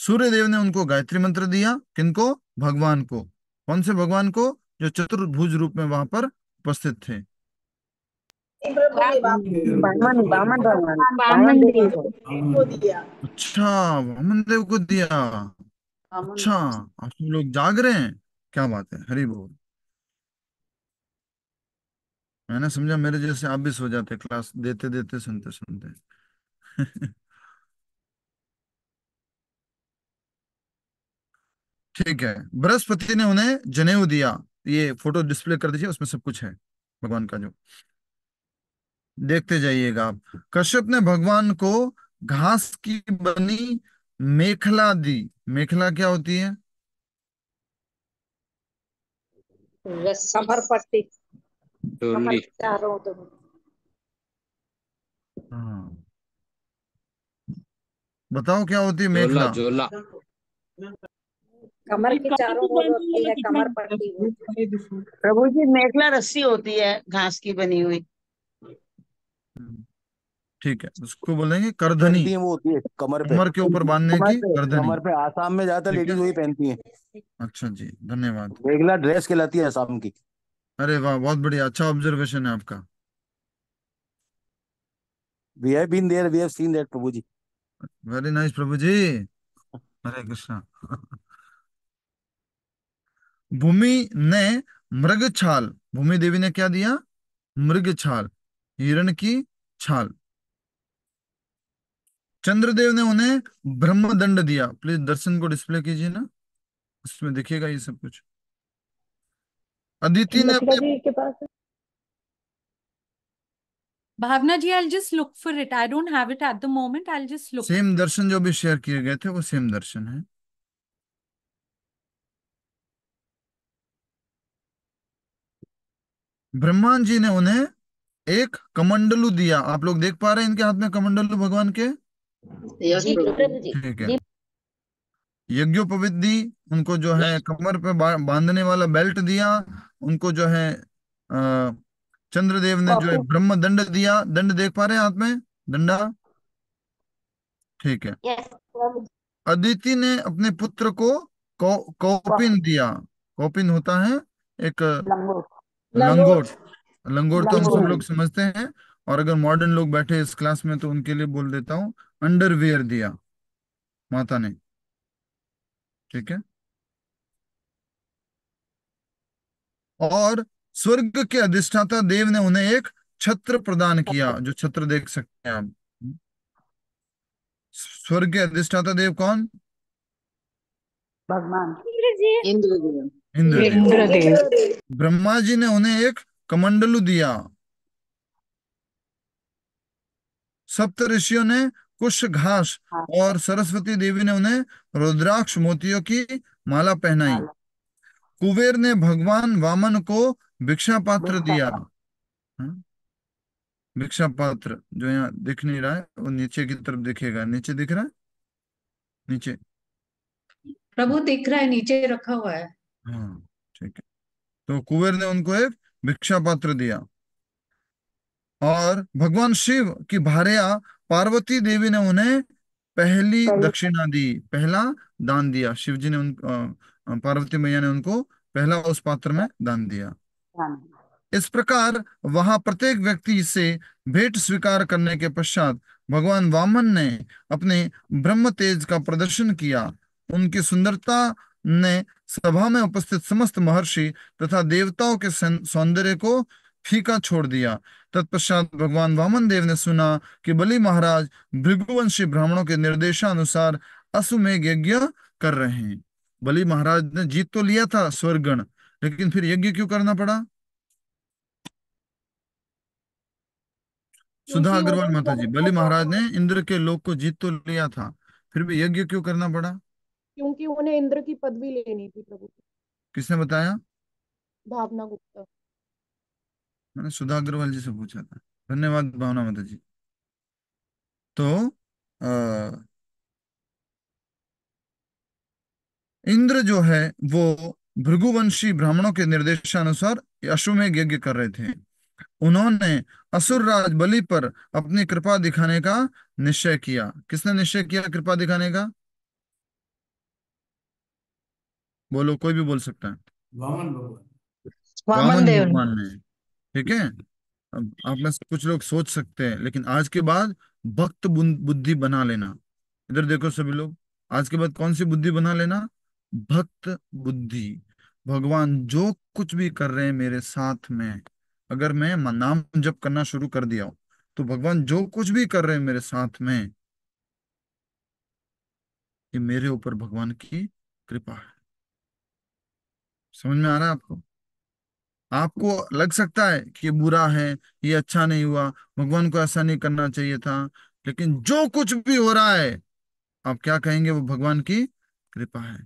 सूर्यदेव ने उनको गायत्री मंत्र दिया किनको भगवान को कौन से भगवान को जो चतुर्भुज रूप में वहां पर उपस्थित थे अच्छा वामन देव को दिया अच्छा आप लोग जाग रहे हैं क्या बात है हरी बोल मैंने समझा मेरे जैसे आप भी सो जाते क्लास देते देते सुनते सुनते ठीक है बृहस्पति ने उन्हें जनेऊ दिया ये फोटो डिस्प्ले कर दीजिए उसमें सब कुछ है भगवान का जो देखते जाइएगा आप कश्यप ने भगवान को घास की बनी मेखला दी मेखला क्या होती है समर डोली तो हम्म। बताओ क्या होती है मेघला झोला कमर के चारों ओर होती है कमर पट्टी प्रभु जी मेघला रस्सी होती है घास की बनी हुई हम्म। ठीक है उसको बोलेंगे करधनी वो होती है कमर पे कमर के ऊपर बांधने की करधनी कमर पे आसाम में ज्यादातर लेडीज वही पहनती है अच्छा जी धन्यवाद मेघला ड्रेस कहलाती है आसाम की अरे वाह बहुत बढ़िया अच्छा ऑब्जर्वेशन है आपका have been there we have seen that Prabhu ji very nice Prabhu ji Hare Krishna Bhumi ने मृग छाल भूमि देवी ने क्या दिया मृग छाल हिरण की छाल चंद्रदेव ने उन्हें ब्रह्मदंड दिया प्लीज दर्शन को डिस्प्ले कीजिए ना उसमें देखिएगा ये सब कुछ अदिति ने अपने जी के पास Bhavna ji I just look for it I don't have it at the moment I just look same दर्शन जो भी शेयर किए गए थे वो सेम दर्शन है ब्रह्मा जी ने उन्हें एक कमंडलू दिया आप लोग देख पा रहे हैं इनके हाथ में कमंडलू भगवान के ठीक है जी। यज्ञोपवित दी उनको जो है कमर पे बांधने वाला बेल्ट दिया उनको जो है चंद्रदेव ने जो है ब्रह्म दंड दिया दंड देख पा रहे हैं हाथ में दंडा ठीक है अदिति ने अपने पुत्र को कौपिन कौपिन दिया कौपिन होता है एक लंगोट लंगोट तो हम सब लोग समझते हैं और अगर मॉडर्न लोग बैठे इस क्लास में तो उनके लिए बोल देता हूँ अंडरवेयर दिया माता ने ठीक है और स्वर्ग के अधिष्ठाता देव ने उन्हें एक छत्र प्रदान किया जो छत्र देख सकते हैं आप स्वर्ग के अधिष्ठाता देव कौन भगवान इंद्रदेव ब्रह्मा जी ने उन्हें एक कमंडलू दिया सप्त ऋषियों ने कुश घास हाँ। और सरस्वती देवी ने उन्हें रुद्राक्ष मोतियों की माला पहनाई कुबेर ने भगवान वामन को भिक्षा पात्र दिया हाँ। भिक्षा पात्र जो यहाँ दिख नहीं रहा है वो नीचे की तरफ दिखेगा नीचे दिख रहा है नीचे प्रभु दिख रहा है नीचे रखा हुआ है हाँ ठीक है तो कुबेर ने उनको एक भिक्षा पात्र दिया और भगवान शिव की भार्या पार्वती देवी ने उन्हें पहली दक्षिणा दी पहला दान दिया शिव जी ने उन पार्वती मैया ने उनको पहला उस पात्र में दान दिया इस प्रकार वहां प्रत्येक व्यक्ति से भेंट स्वीकार करने के पश्चात भगवान वामन ने अपने ब्रह्म तेज का प्रदर्शन किया उनकी सुंदरता ने सभा में उपस्थित समस्त महर्षि तथा देवताओं के सौंदर्य को फीका छोड़ दिया तत्पश्चात भगवान वामन देव ने सुना कि बलि महाराज भृगुवंशी ब्राह्मणों के निर्देशानुसार अश्वमेघ यज्ञ कर रहे हैं बलि महाराज ने जीत तो लिया था स्वर्गण लेकिन फिर यज्ञ क्यों करना पड़ा सुधा अग्रवाल माता जी अच्छा बलि महाराज ने इंद्र के लोग को जीत तो लिया था फिर भी यज्ञ क्यों करना पड़ा क्योंकि उन्हें इंद्र की पदवी लेनी थी प्रभु किसने बताया भावना गुप्ता मैंने सुधा अग्रवाल जी से पूछा था धन्यवाद भावना माता जी तो आ, इंद्र जो है वो भृगुवंशी ब्राह्मणों के निर्देशानुसार अश्वमेघ यज्ञ कर रहे थे उन्होंने असुर राज बलि पर अपनी कृपा दिखाने का निश्चय किया किसने निश्चय किया कृपा दिखाने का बोलो कोई भी बोल सकता है वामन भगवान वामन देव ने ठीक है अब आप में से कुछ लोग सोच सकते हैं लेकिन आज के बाद भक्त बुद्धि बना लेना इधर देखो सभी लोग आज के बाद कौन सी बुद्धि बना लेना भक्त बुद्धि भगवान जो कुछ भी कर रहे हैं मेरे साथ में अगर मैं नाम जप करना शुरू कर दिया तो भगवान जो कुछ भी कर रहे हैं मेरे साथ में ये मेरे ऊपर भगवान की कृपा है समझ में आ रहा है आपको आपको लग सकता है कि ये बुरा है ये अच्छा नहीं हुआ भगवान को ऐसा नहीं करना चाहिए था लेकिन जो कुछ भी हो रहा है आप क्या कहेंगे वो भगवान की कृपा है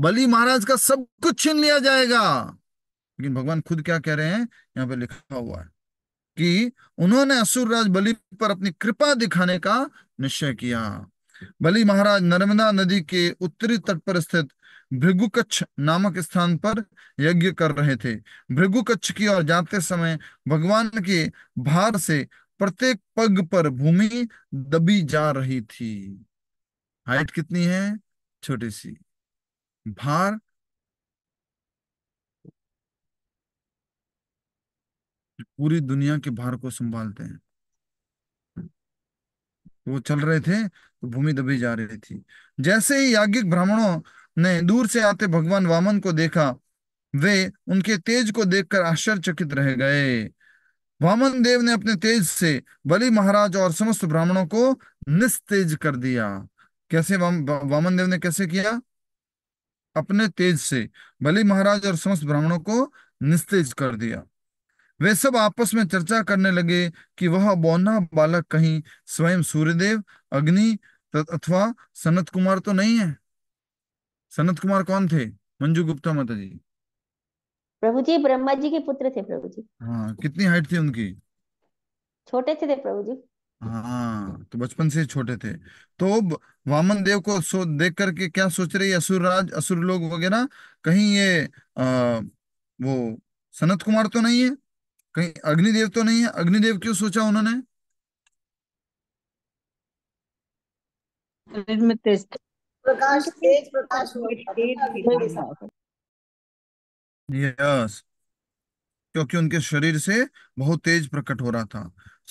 बलि महाराज का सब कुछ छीन लिया जाएगा लेकिन भगवान खुद क्या कह रहे हैं यहाँ पे लिखा हुआ है कि उन्होंने असुर राज बलि पर अपनी कृपा दिखाने का निश्चय किया बलि महाराज नर्मदा नदी के उत्तरी तट पर स्थित भृगुकच्छ नामक स्थान पर यज्ञ कर रहे थे भृगुकच्छ की ओर जाते समय भगवान के भार से प्रत्येक पग पर भूमि दबी जा रही थी हाइट कितनी है छोटी सी भार पूरी दुनिया के भार को संभालते हैं वो चल रहे थे तो भूमि दबी जा रही थी जैसे ही याज्ञिक ब्राह्मणों ने दूर से आते भगवान वामन को देखा वे उनके तेज को देखकर आश्चर्यचकित रह गए वामन देव ने अपने तेज से बलि महाराज और समस्त ब्राह्मणों को निस्तेज कर दिया कैसे वाम, वामन देव ने कैसे किया अपने तेज से बलि महाराज और समस्त ब्राह्मणों को निस्तेज कर दिया वे सब आपस में चर्चा करने लगे कि वह बौना बालक कहीं स्वयं सूर्यदेव अग्नि अथवा सनत कुमार तो नहीं है सनत कुमार कौन थे मंजू गुप्ता माता जी प्रभु जी ब्रह्मा जी के पुत्र थे प्रभु जी हाँ कितनी हाइट थी उनकी छोटे थे, थे प्रभु जी हाँ तो बचपन से छोटे थे तो वामन देव को सो देख करके क्या सोच रही असुर राज असुर लोग वगैरह कहीं ये आ, वो सनत कुमार तो नहीं है कहीं अग्निदेव तो नहीं है अग्निदेव क्यों सोचा उन्होंने Prakash, Tej Prakash. यस क्योंकि उनके शरीर से बहुत तेज प्रकट हो रहा था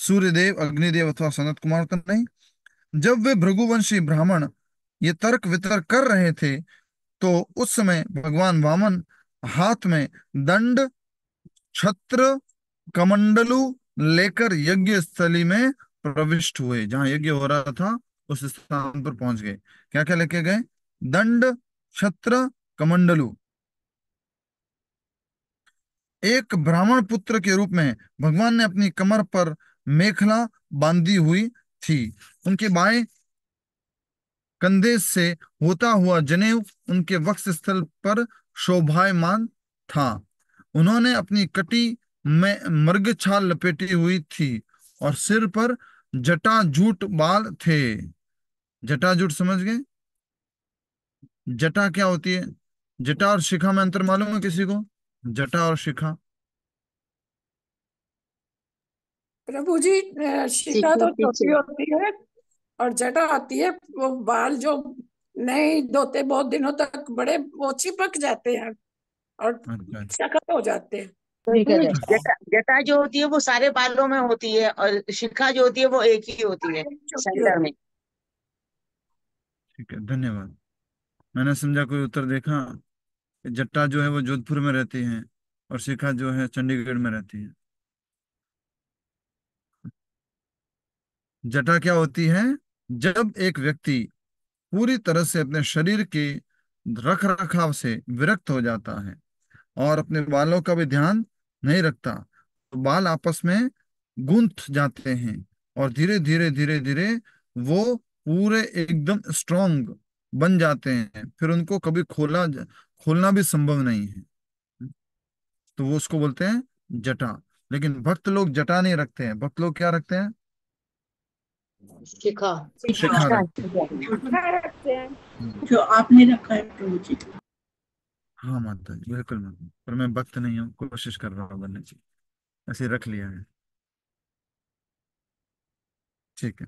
सूर्यदेव अग्निदेव अथवा सनत कुमार तो नहीं जब वे भृगुवंशी ब्राह्मण ये तर्क वितर्क कर रहे थे तो उस समय भगवान वामन हाथ में दंड छत्र कमंडलू लेकर यज्ञ स्थली में प्रविष्ट हुए जहां यज्ञ हो रहा था उस स्थान पर पहुंच गए क्या क्या लेके गए दंड छत्र कमंडलू एक ब्राह्मण पुत्र के रूप में भगवान ने अपनी कमर पर मेखला बांधी हुई थी उनके बाएं कंधे से होता हुआ जनेव उनके वक्ष स्थल पर शोभायमान था उन्होंने अपनी कटी में मृग छाल लपेटी हुई थी और सिर पर जटा जूट बाल थे जटाजुट समझ गए जटा क्या होती है जटा और शिखा में अंतर मालूम है किसी को जटा और शिखा प्रभु जी शिखा तो छोटी होती है और जटा आती है वो बाल जो नहीं धोते बहुत दिनों तक बड़े वो चिपक जाते हैं और अच्छा। शक्ल हो जाते हैं जटा जटा जो होती है वो सारे बालों में होती है और शिखा जो होती है वो एक ही होती है सेंटर में ठीक है धन्यवाद मैंने समझा कोई उत्तर देखा जट्टा जो है वो जोधपुर में रहती है और शिखा जो है चंडीगढ़ में रहती है जटा क्या होती है जब एक व्यक्ति पूरी तरह से अपने शरीर के रख रखाव से विरक्त हो जाता है और अपने बालों का भी ध्यान नहीं रखता तो बाल आपस में गूंथ जाते हैं और धीरे धीरे धीरे धीरे वो पूरे एकदम स्ट्रोंग बन जाते हैं फिर उनको कभी खोला खोलना भी संभव नहीं है तो वो उसको बोलते हैं जटा लेकिन भक्त लोग जटा नहीं रखते हैं भक्त लोग क्या रखते हैं शिखा शिखा रखते हैं हम्म। जो आपने रखा है हाँ माता जी बिल्कुल माता पर मैं भक्त नहीं हूँ कोशिश कर रहा हूँ बनने की ऐसे रख लिया है ठीक है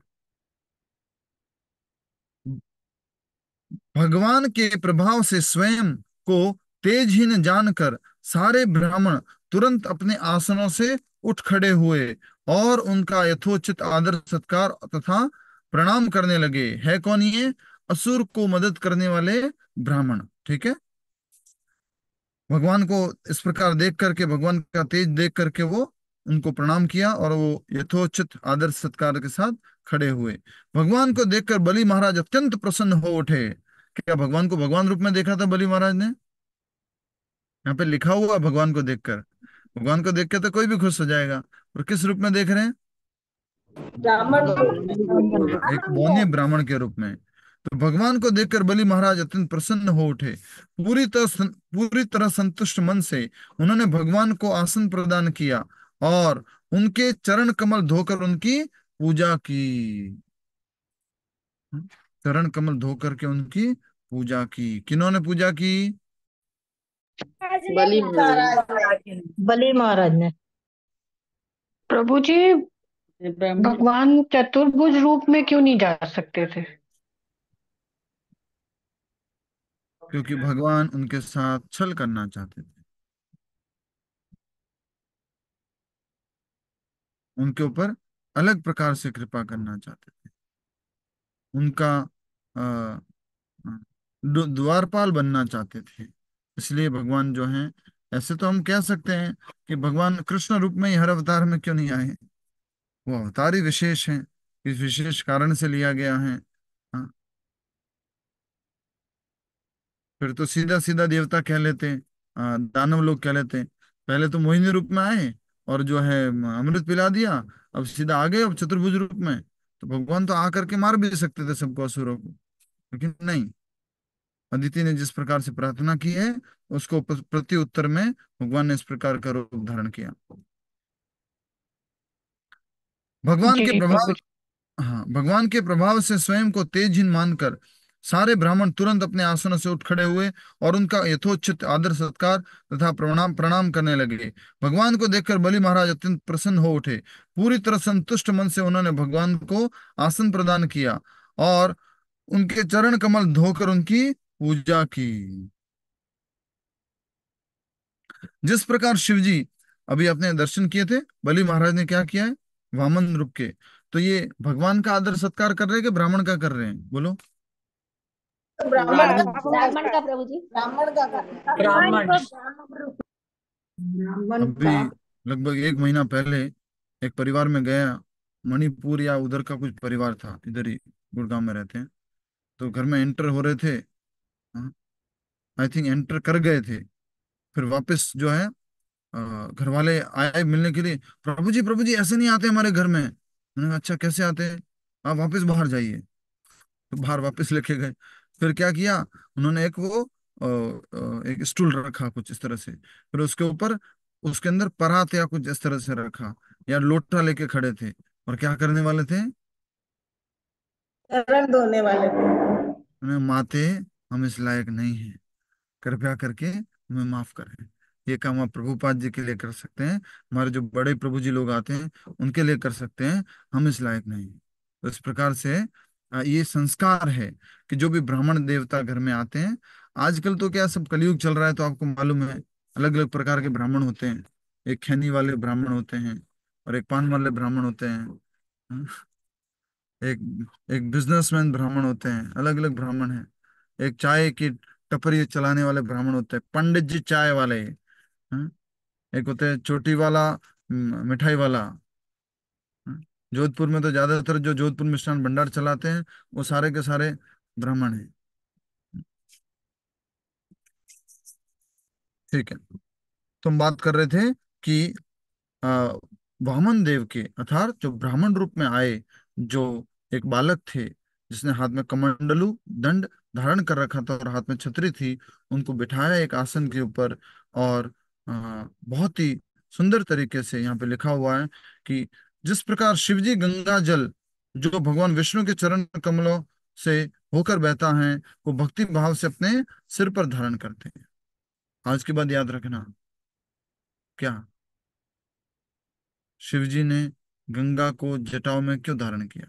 भगवान के प्रभाव से स्वयं को तेजहीन जानकर सारे ब्राह्मण तुरंत अपने आसनों से उठ खड़े हुए और उनका यथोचित आदर सत्कार तथा प्रणाम करने लगे है कौन ये असुर को मदद करने वाले ब्राह्मण ठीक है भगवान को इस प्रकार देख करके भगवान का तेज देख करके वो उनको प्रणाम किया और वो यथोचित आदर सत्कार के साथ खड़े हुए भगवान को देखकर बलि महाराज अत्यंत प्रसन्न हो उठे क्या भगवान को भगवान रूप में देखा था बलि महाराज ने यहाँ पे लिखा हुआ भगवान को देखकर भगवान को देख के तो कोई भी खुश हो जाएगा और किस रूप में देख रहे हैं ब्राह्मण एक मौनी ब्राह्मण के रूप में तो भगवान को देखकर बलि महाराज अत्यंत प्रसन्न हो उठे पूरी तरह पूरी तरह संतुष्ट मन से उन्होंने भगवान को आसन प्रदान किया और उनके चरण कमल धोकर उनकी पूजा की चरण कमल धो करके उनकी पूजा की किन्होंने पूजा की बलि बलि महाराज ने प्रभु जी भगवान चतुर्भुज रूप में क्यों नहीं जा सकते थे क्योंकि भगवान उनके साथ छल करना चाहते थे उनके ऊपर अलग प्रकार से कृपा करना चाहते थे उनका द्वारपाल बनना चाहते थे इसलिए भगवान जो है ऐसे तो हम कह सकते हैं कि भगवान कृष्ण रूप में ही हर अवतार में क्यों नहीं आए वो अवतार ही विशेष है इस विशेष कारण से लिया गया है हाँ। फिर तो सीधा सीधा देवता कह लेते दानव लोग कह लेते पहले तो मोहिनी रूप में आए और जो है अमृत पिला दिया अब सीधा आ गए अब चतुर्भुज रूप में तो भगवान तो आकर के मार भी सकते थे सबको असुरों को लेकिन नहीं अदिति ने जिस प्रकार से प्रार्थना की है उसको प्रति उत्तर में भगवान ने इस प्रकार का रूप धारण किया भगवान के प्रभाव हाँ भगवान के प्रभाव से स्वयं को तेजहीन मानकर सारे ब्राह्मण तुरंत अपने आसनों से उठ खड़े हुए और उनका यथोचित आदर सत्कार तथा प्रणाम प्रणाम करने लगे भगवान को देखकर बलि महाराज अत्यंत प्रसन्न हो उठे पूरी तरह संतुष्ट मन से उन्होंने भगवान को आसन प्रदान किया और उनके चरण कमल धोकर उनकी पूजा की जिस प्रकार शिवजी अभी अपने दर्शन किए थे बलि महाराज ने क्या किया है वामन रूप के तो ये भगवान का आदर सत्कार कर रहे हैं कि ब्राह्मण का कर रहे हैं बोलो ब्राह्मण का प्रभु जी ब्राह्मण का ब्राह्मण ब्राह्मण अभी लगभग एक महीना पहले एक परिवार में गया मणिपुर या उधर का कुछ परिवार था इधर ही गुड़गांव में रहते हैं तो घर में एंटर हो रहे थे आई थिंक एंटर कर गए थे फिर वापस जो है घर वाले आए मिलने के लिए प्रभु जी प्रभु जी ऐसे नहीं आते हमारे घर में मैंने कहा अच्छा कैसे आते हैं आप वापस बाहर जाइए तो बाहर वापस लेके गए फिर क्या किया उन्होंने एक वो एक स्टूल रखा कुछ इस तरह से फिर उसके ऊपर उसके अंदर परात या कुछ इस तरह से रखा या लोटा लेके खड़े थे और क्या करने वाले थे धोने वाले थे माते हम इस लायक नहीं है कृपया करके हमें माफ करें ये काम आप प्रभुपाद जी के लिए कर सकते हैं हमारे जो बड़े प्रभु जी लोग आते हैं उनके लिए कर सकते हैं हम इस लायक नहीं तो इस प्रकार से ये संस्कार है कि जो भी ब्राह्मण देवता घर में आते हैं आजकल तो क्या सब कलयुग चल रहा है तो आपको मालूम है अलग अलग प्रकार के ब्राह्मण होते हैं एक खैनी वाले ब्राह्मण होते हैं और एक पान वाले ब्राह्मण होते हैं एक एक बिजनेसमैन ब्राह्मण होते हैं अलग अलग ब्राह्मण हैं एक चाय की टपरी चलाने वाले ब्राह्मण होते हैं पंडित जी चाय वाले हाँ, एक होते हैं चोटी वाला मिठाई वाला जोधपुर में तो ज्यादातर जो जोधपुर मिष्ठान भंडार चलाते हैं वो सारे के सारे ब्राह्मण हैं ठीक है तो हम बात कर रहे थे कि वामन देव के अर्थात जो ब्राह्मण रूप में आए जो एक बालक थे जिसने हाथ में कमंडलू दंड धारण कर रखा था और हाथ में छतरी थी उनको बिठाया एक आसन के ऊपर और बहुत ही सुंदर तरीके से यहाँ पे लिखा हुआ है कि जिस प्रकार शिवजी गंगा जल जो भगवान विष्णु के चरण कमलों से होकर बहता है वो भक्ति भाव से अपने सिर पर धारण करते हैं आज के बाद याद रखना क्या शिवजी ने गंगा को जटाओं में क्यों धारण किया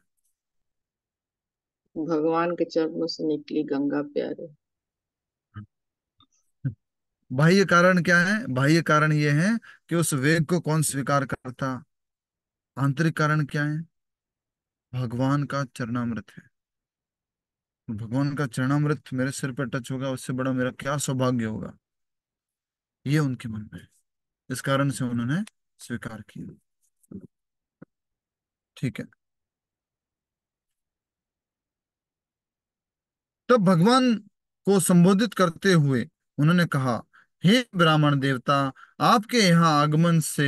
भगवान के चरणों से निकली गंगा प्यारे बाह्य कारण क्या है बाह्य कारण ये है कि उस वेग को कौन स्वीकार करता आंतरिक कारण क्या है भगवान का चरणामृत है भगवान का चरणामृत मेरे सिर पर टच होगा उससे बड़ा मेरा क्या सौभाग्य होगा ये उनके मन में इस कारण से उन्होंने स्वीकार किया ठीक है तब भगवान को संबोधित करते हुए उन्होंने कहा हे ब्राह्मण देवता आपके यहाँ आगमन से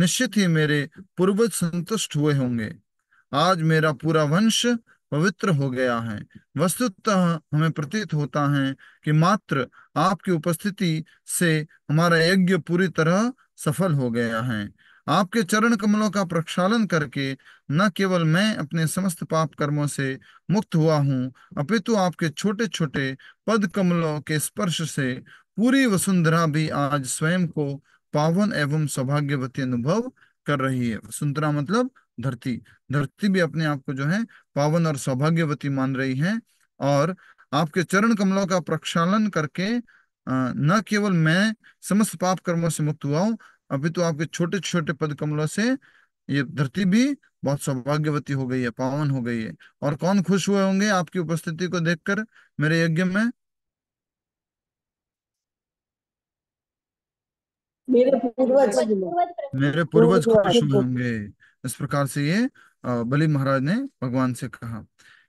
निश्चित ही मेरे पूर्वज संतुष्ट हुए होंगे आज मेरा पूरा वंश पवित्र हो गया है वस्तुतः हमें प्रतीत होता है कि मात्र आपकी उपस्थिति से हमारा यज्ञ पूरी तरह सफल हो गया है आपके चरण कमलों का प्रक्षालन करके न केवल मैं अपने समस्त पाप कर्मों से मुक्त हुआ हूँ अपितु आपके छोटे छोटे पद कमलों के स्पर्श से पूरी वसुंधरा भी आज स्वयं को पावन एवं सौभाग्यवती अनुभव कर रही है सुंदरा मतलब धरती धरती भी अपने आप को जो है पावन और सौभाग्यवती मान रही है और आपके चरण कमलों का प्रक्षालन करके न केवल मैं समस्त पाप कर्मों से मुक्त हुआ हूँ अभी तो आपके छोटे छोटे पद कमलों से ये धरती भी बहुत सौभाग्यवती हो गई है पावन हो गई है और कौन खुश हुए होंगे आपकी उपस्थिति को देखकर मेरे यज्ञ में मेरे पूर्वज मेरे पूर्वज खुश होंगे इस प्रकार से ये बलि महाराज ने भगवान से कहा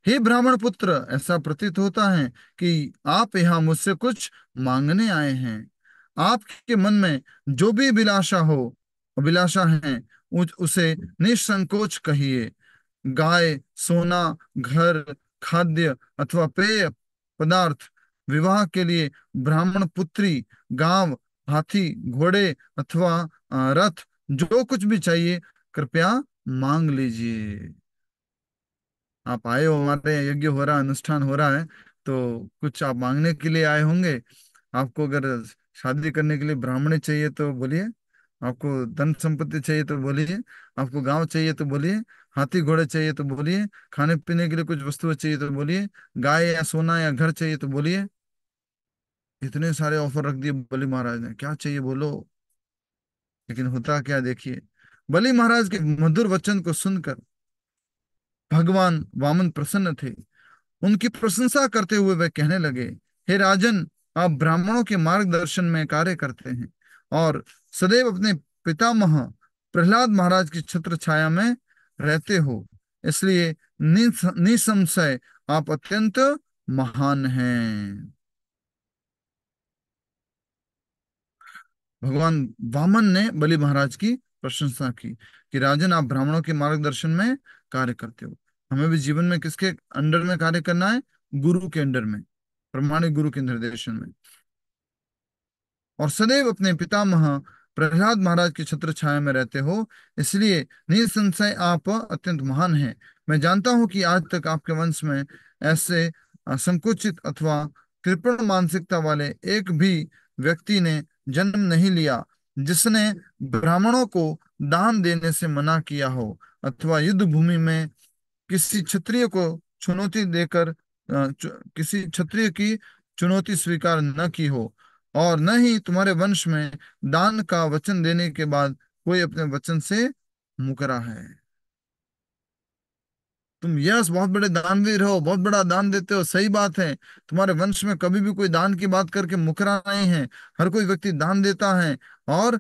हे ब्राह्मण पुत्र ऐसा प्रतीत होता है कि आप यहाँ मुझसे कुछ मांगने आए हैं आपके मन में जो भी अभिलाषा हो अभिलाषा है उसे निसंकोच कहिए गाय सोना घर खाद्य अथवा पेय पदार्थ विवाह के लिए ब्राह्मण पुत्री गांव हाथी घोड़े अथवा रथ जो कुछ भी चाहिए कृपया मांग लीजिए आप आए हो हमारे यज्ञ हो रहा है अनुष्ठान हो रहा है तो कुछ आप मांगने के लिए आए होंगे आपको अगर शादी करने के लिए ब्राह्मण चाहिए तो बोलिए आपको धन संपत्ति चाहिए तो बोलिए आपको गांव चाहिए तो बोलिए हाथी घोड़े चाहिए तो बोलिए खाने पीने के लिए कुछ वस्तुएं चाहिए तो बोलिए गाय या सोना या घर चाहिए तो बोलिए इतने सारे ऑफर रख दिए बलि महाराज ने क्या चाहिए बोलो लेकिन होता क्या देखिए बलि महाराज के मधुर वचन को सुनकर भगवान वामन प्रसन्न थे उनकी प्रशंसा करते हुए वे कहने लगे हे राजन आप ब्राह्मणों के मार्गदर्शन में कार्य करते हैं और सदैव अपने पितामह प्रहलाद महाराज की छत्र छाया में रहते हो इसलिए निसंशय आप अत्यंत महान हैं भगवान वामन ने बलि महाराज की प्रशंसा की कि राजन आप ब्राह्मणों के मार्गदर्शन में कार्य करते हो हमें भी जीवन में किसके अंडर में कार्य करना है गुरु के अंडर में प्रमाणिक गुरु के निर्देशन में और सदैव अपने महा प्रहलाद महाराज के छत्र छाया में रहते हो इसलिए निसंशय आप अत्यंत महान हैं मैं जानता हूं कि आज तक आपके वंश में ऐसे संकुचित अथवा कृपण मानसिकता वाले एक भी व्यक्ति ने जन्म नहीं लिया जिसने ब्राह्मणों को दान देने से मना किया हो अथवा युद्ध भूमि में किसी क्षत्रिय को चुनौती देकर किसी क्षत्रिय की चुनौती स्वीकार न की हो और न ही तुम्हारे वंश में दान का वचन देने के बाद कोई अपने वचन से मुकरा है तुम यस बहुत बड़े दानवीर हो बहुत बड़ा दान देते हो सही बात है तुम्हारे वंश में कभी भी कोई दान की बात करके मुकरा नहीं है हर कोई व्यक्ति दान देता है और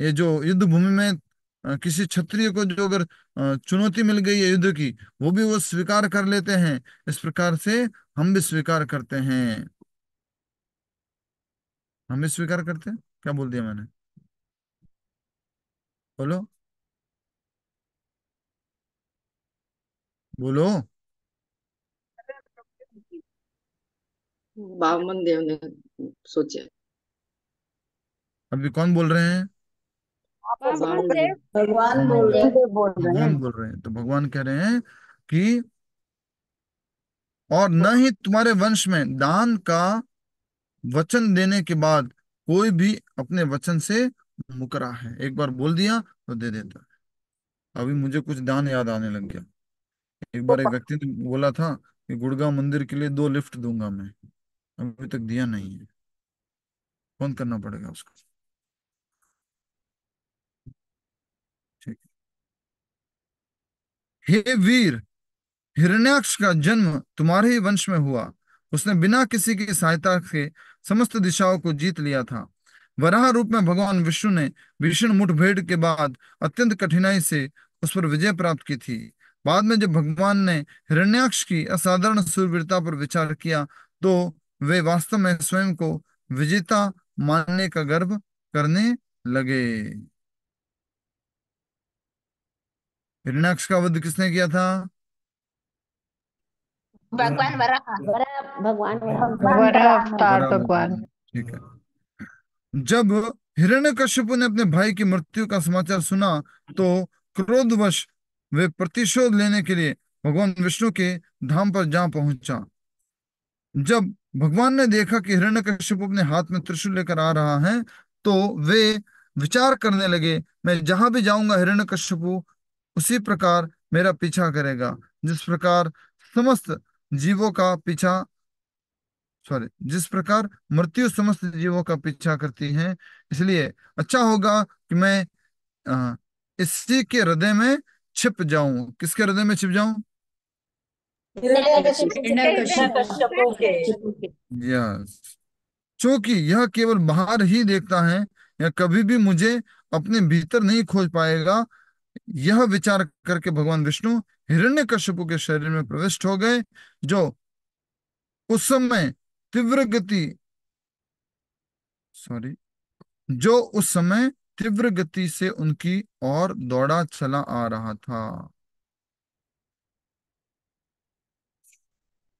ये जो युद्ध भूमि में किसी क्षत्रिय को जो अगर चुनौती मिल गई है युद्ध की वो भी वो स्वीकार कर लेते हैं इस प्रकार से हम भी स्वीकार करते हैं हम भी स्वीकार करते हैं क्या बोल दिया मैंने बोलो बोलो बामन देव ने सोचे अभी कौन बोल रहे हैं भगवान बोल रहे हैं भगवान बोल रहे हैं तो भगवान कह रहे हैं कि और न ही तुम्हारे वंश में दान का वचन देने के बाद कोई भी अपने वचन से मुकरा है एक बार बोल दिया तो दे देता अभी मुझे कुछ दान याद आने लग गया एक तो बार एक व्यक्ति ने बोला था कि गुड़गांव मंदिर के लिए दो लिफ्ट दूंगा मैं अभी तक दिया नहीं है फोन करना पड़ेगा उसको हे वीर हिरण्याक्ष का जन्म तुम्हारे ही वंश में हुआ उसने बिना किसी की सहायता के समस्त दिशाओं को जीत लिया था वराह रूप में भगवान विष्णु ने भीषण मुठभेड़ के बाद अत्यंत कठिनाई से उस पर विजय प्राप्त की थी बाद में जब भगवान ने हिरण्याक्ष की असाधारण सूरवीरता पर विचार किया तो वे वास्तव में स्वयं को विजेता मानने का गर्व करने लगे हिरण्याक्ष का वध किसने किया था भगवान वरा भगवान भगवान ठीक है जब हिरण्यकश्यप ने अपने भाई की मृत्यु का समाचार सुना तो क्रोधवश वे प्रतिशोध लेने के लिए भगवान विष्णु के धाम पर जा पहुंचा जब भगवान ने देखा कि हिरण्य कश्यप अपने हाथ में त्रिशूल लेकर आ रहा है तो वे विचार करने लगे मैं जहां भी जाऊंगा हिरण्य कश्यपु उसी प्रकार मेरा पीछा करेगा जिस प्रकार समस्त जीवों का पीछा सॉरी जिस प्रकार मृत्यु समस्त जीवों का पीछा करती है इसलिए अच्छा होगा कि मैं आ, इसी के हृदय में छिप जाऊं किसके हृदय में छिप जाऊं यस चूंकि यह केवल बाहर ही देखता है या कभी भी मुझे अपने भीतर नहीं खोज पाएगा यह विचार करके भगवान विष्णु हिरण्य कश्यपु के शरीर में प्रविष्ट हो गए जो उस समय तीव्र गति सॉरी जो उस समय तीव्र गति से उनकी ओर दौड़ा चला आ रहा था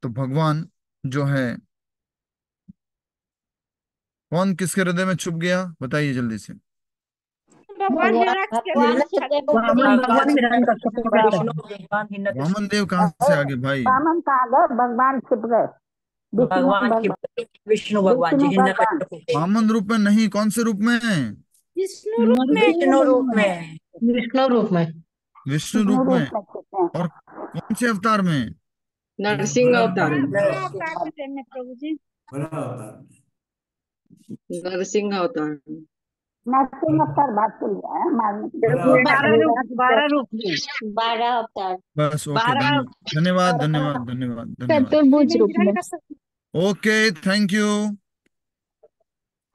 तो भगवान जो है कौन किसके हृदय में छुप गया बताइए जल्दी से वामन देव कहाँ से आगे भाई भगवान छुप गए भगवान विष्णु भगवान जी वामन रूप में नहीं कौन से रूप में है विष्णु रूप में विष्णु रूप में विष्णु रूप में विष्णु रूप में और कौन से अवतार में नरसिंह अवतार में प्रभु जी नरसिंह अवतार नरसिंह अवतार बात चल बारह रूप में बारह अवतार बस ओके धन्यवाद धन्यवाद धन्यवाद चतुर्भुज रूप में ओके थैंक यू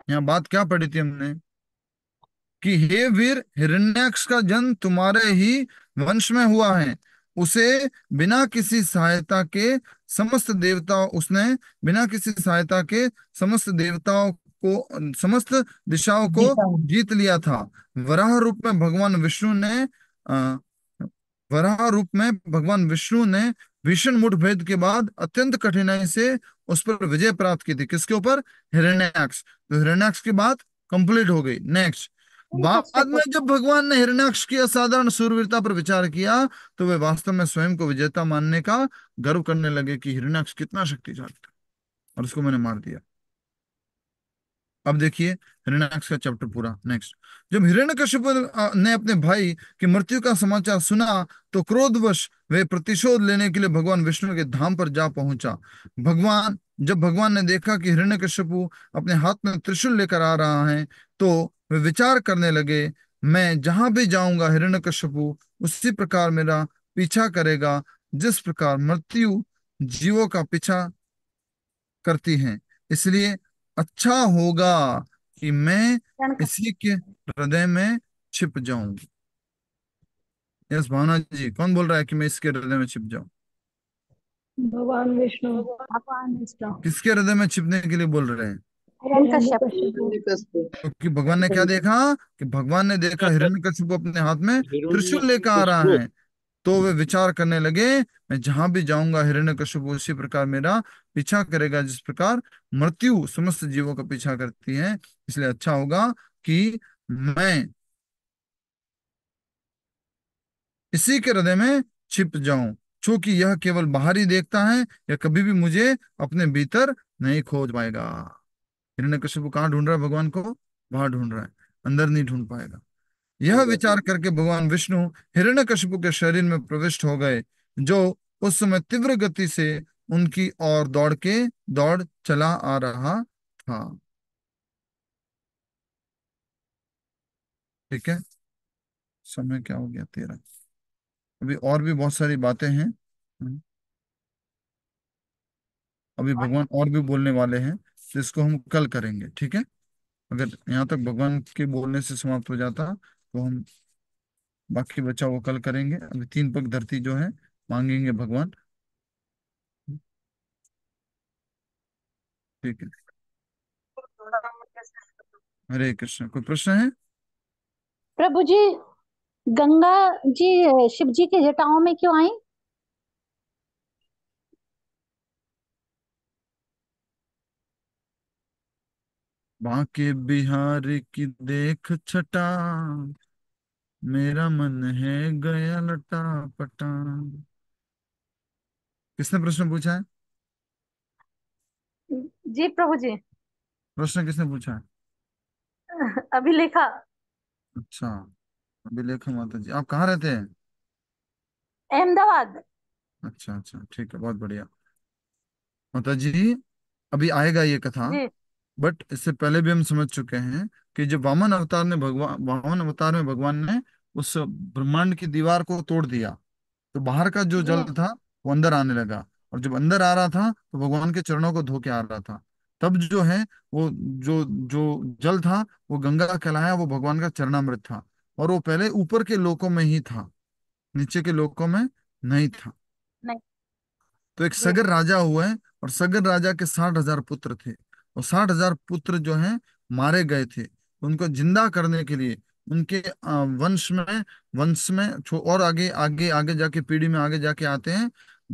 यहाँ बात क्या पढ़ी थी हमने कि हे वीर हिरण्यक्ष का जन्म तुम्हारे ही वंश में हुआ है उसे बिना किसी सहायता के समस्त देवताओं उसने बिना किसी सहायता के समस्त देवताओं को समस्त दिशाओं को जीत लिया था वराह रूप में भगवान विष्णु ने वराह रूप में भगवान विष्णु ने भीषण मुठभेद के बाद अत्यंत कठिनाई से उस पर विजय प्राप्त की थी किसके ऊपर हिरण्याक्ष तो हिरण्याक्ष की बात कंप्लीट हो गई नेक्स्ट बाद में जब भगवान ने हिरणाक्ष की असाधारण सूर्यता पर विचार किया तो वे वास्तव में स्वयं को विजेता मानने का गर्व करने लगे कि हिरणाक्ष कितना शक्तिशाली था और उसको मैंने मार दिया अब देखिए हिरणाक्ष का चैप्टर पूरा नेक्स्ट जब हिरण्यकश्यप ने अपने भाई की मृत्यु का समाचार सुना तो क्रोधवश वे प्रतिशोध लेने के लिए भगवान विष्णु के धाम पर जा पहुंचा भगवान जब भगवान ने देखा कि हिरण्यकश्यप अपने हाथ में त्रिशूल लेकर आ रहा है तो वे विचार करने लगे मैं जहां भी जाऊंगा कश्यपु उसी प्रकार मेरा पीछा करेगा जिस प्रकार मृत्यु जीवों का पीछा करती है इसलिए अच्छा होगा कि मैं इसी के हृदय में छिप जाऊं यस भावना जी कौन बोल रहा है कि मैं इसके हृदय में छिप जाऊं भगवान विष्णु भगवान विष्णु किसके हृदय में छिपने के लिए बोल रहे हैं क्योंकि भगवान ने क्या देखा कि भगवान ने देखा हिरण्यकश्यप अपने हाथ में त्रिशूल लेकर आ रहा है तो वे विचार करने लगे मैं जहां भी जाऊंगा हिरण्यकश्यप उसी प्रकार मेरा पीछा करेगा जिस प्रकार मृत्यु समस्त जीवों का पीछा करती है इसलिए अच्छा होगा कि मैं इसी के हृदय में छिप जाऊं क्योंकि यह केवल बाहर ही देखता है या कभी भी मुझे अपने भीतर नहीं खोज पाएगा हिरण्य कहाँ ढूंढ रहा है भगवान को वहां ढूंढ रहा है अंदर नहीं ढूंढ पाएगा यह विचार करके भगवान विष्णु हिरण्य के शरीर में प्रविष्ट हो गए जो उस समय तीव्र गति से उनकी ओर दौड़ के दौड़ चला आ रहा था ठीक है समय क्या हो गया तेरा अभी और भी बहुत सारी बातें हैं हम्म। अभी भगवान और भी बोलने वाले हैं तो इसको हम कल करेंगे ठीक है अगर यहाँ तक भगवान के बोलने से समाप्त हो जाता तो हम बाकी बचा वो कल करेंगे अभी तीन पग धरती जो है मांगेंगे भगवान ठीक है हरे कृष्ण कोई प्रश्न है प्रभु जी गंगा जी शिव जी के जटाओं में क्यों आई बाकी बिहार की देख छटा मेरा मन है गया लटा पटा किसने प्रश्न पूछा है जी प्रभु जी प्रश्न किसने पूछा है अभिलेखा अच्छा अभिलेखा माता जी आप कहाँ रहते हैं अहमदाबाद अच्छा अच्छा ठीक है बहुत बढ़िया माता जी अभी आएगा ये कथा जी बट इससे पहले भी हम समझ चुके हैं कि जब वामन अवतार ने भगवान वामन अवतार में भगवान ने उस ब्रह्मांड की दीवार को तोड़ दिया तो बाहर का जो जल हाँ। था वो अंदर आने लगा और जब अंदर आ रहा था तो भगवान के चरणों को धो के आ रहा था तब जो है वो जो जो जल था वो गंगा कहलाया वो भगवान का चरणामृत था और वो पहले ऊपर के लोकों में ही था नीचे के लोकों में नहीं था नहीं। तो एक सगर राजा हुआ है और सगर राजा के साठ हजार पुत्र थे और साठ हजार पुत्र जो हैं मारे गए थे उनको जिंदा करने के लिए उनके वंश में वंश में और आगे आगे आगे जाके पीढ़ी में आगे जाके आते हैं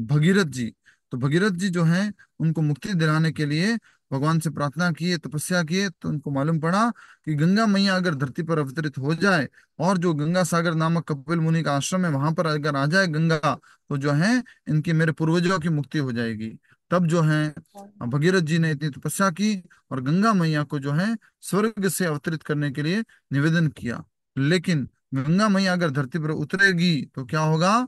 भगीरथ जी तो भगीरथ जी जो हैं उनको मुक्ति दिलाने के लिए भगवान से प्रार्थना किए तपस्या किए तो उनको मालूम पड़ा कि गंगा मैया अगर धरती पर अवतरित हो जाए और जो गंगा सागर नामक कपिल मुनि का आश्रम है वहां पर अगर आ जाए गंगा तो जो है इनकी मेरे पूर्वजों की मुक्ति हो जाएगी तब जो है हाँ। भगीरथ जी ने इतनी तपस्या की और गंगा मैया को जो है स्वर्ग से अवतरित करने के लिए निवेदन किया लेकिन गंगा मैया अगर धरती पर उतरेगी तो क्या होगा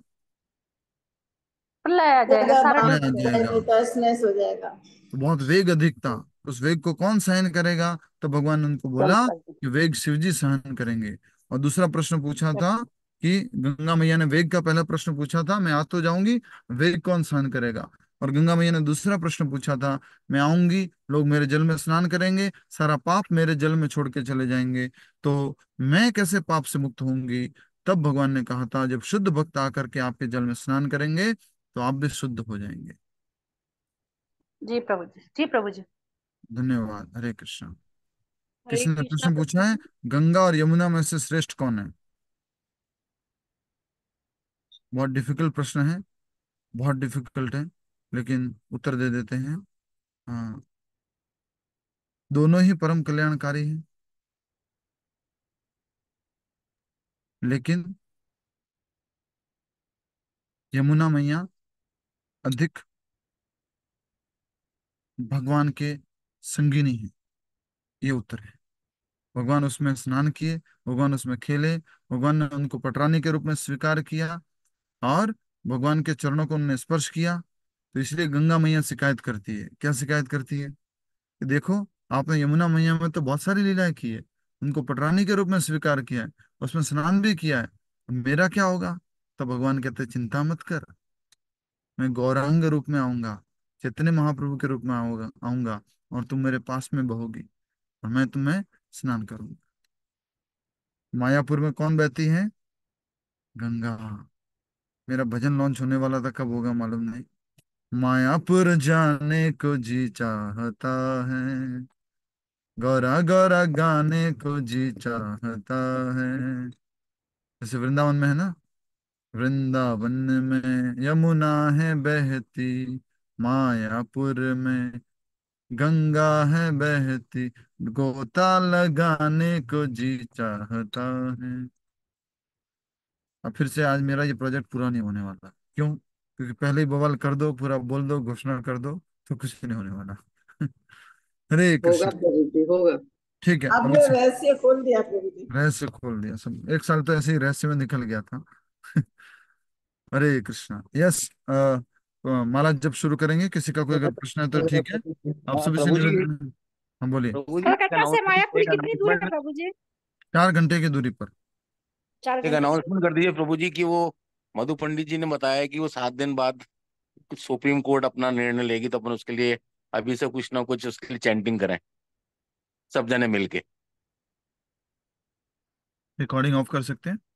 जाएगा, जाएगा। तो बहुत वेग अधिक था उस वेग को कौन सहन करेगा तो भगवान उनको बोला कि वेग शिव जी सहन करेंगे और दूसरा प्रश्न पूछा अच्छा। था कि गंगा मैया ने वेग का पहला प्रश्न पूछा था मैं आज तो जाऊंगी वेग कौन सहन करेगा और गंगा मैया ने दूसरा प्रश्न पूछा था मैं आऊंगी लोग मेरे जल में स्नान करेंगे सारा पाप मेरे जल में छोड़ के चले जाएंगे तो मैं कैसे पाप से मुक्त होंगी तब भगवान ने कहा था जब शुद्ध भक्त आकर के आपके जल में स्नान करेंगे तो आप भी शुद्ध हो जाएंगे जी प्रभु जी जी प्रभु जी धन्यवाद हरे कृष्णा किसी ने प्रश्न पूछा है गंगा और यमुना में से श्रेष्ठ कौन है बहुत डिफिकल्ट प्रश्न है बहुत डिफिकल्ट है लेकिन उत्तर दे देते हैं हाँ दोनों ही परम कल्याणकारी हैं लेकिन यमुना मैया अधिक भगवान के संगिनी है ये उत्तर है भगवान उसमें स्नान किए भगवान उसमें खेले भगवान ने उनको पटरानी के रूप में स्वीकार किया और भगवान के चरणों को उन्होंने स्पर्श किया तो इसलिए गंगा मैया शिकायत करती है क्या शिकायत करती है कि देखो आपने यमुना मैया में तो बहुत सारी लीलाएं की है उनको पटरानी के रूप में स्वीकार किया है उसमें स्नान भी किया है मेरा क्या होगा तो भगवान कहते चिंता मत कर मैं गौरांग रूप में आऊंगा चैतन्य महाप्रभु के रूप में आऊंगा आऊंगा और तुम मेरे पास में बहोगी और मैं तुम्हें स्नान करूंगा मायापुर में कौन बहती है गंगा मेरा भजन लॉन्च होने वाला था कब होगा मालूम नहीं मायापुर जाने को जी चाहता है गौरा गौरा गाने को जी चाहता है जैसे वृंदावन में है ना वृंदावन में यमुना है बहती मायापुर में गंगा है बहती गोता लगाने को जी चाहता है अब फिर से आज मेरा ये प्रोजेक्ट पूरा नहीं होने वाला क्यों क्योंकि पहले ही बवाल कर दो पूरा बोल दो घोषणा कर दो तो कुछ नहीं होने वाला हरे कृष्ण ठीक है अब रहस्य खोल दिया रहस्य खोल दिया सब एक साल तो ऐसे ही रहस्य में निकल गया था हरे कृष्णा यस माला जब शुरू करेंगे किसी का कोई अगर प्रश्न है तो ठीक है आप हाँ, सभी से निवेदन हम बोलिए चार घंटे की दूरी पर एक अनाउंसमेंट कर दीजिए प्रभु जी की वो मधु पंडित जी ने बताया कि वो सात दिन बाद सुप्रीम कोर्ट अपना निर्णय लेगी तो अपन उसके लिए अभी से कुछ ना कुछ उसके लिए चैंटिंग करें सब जने मिलके रिकॉर्डिंग ऑफ कर सकते हैं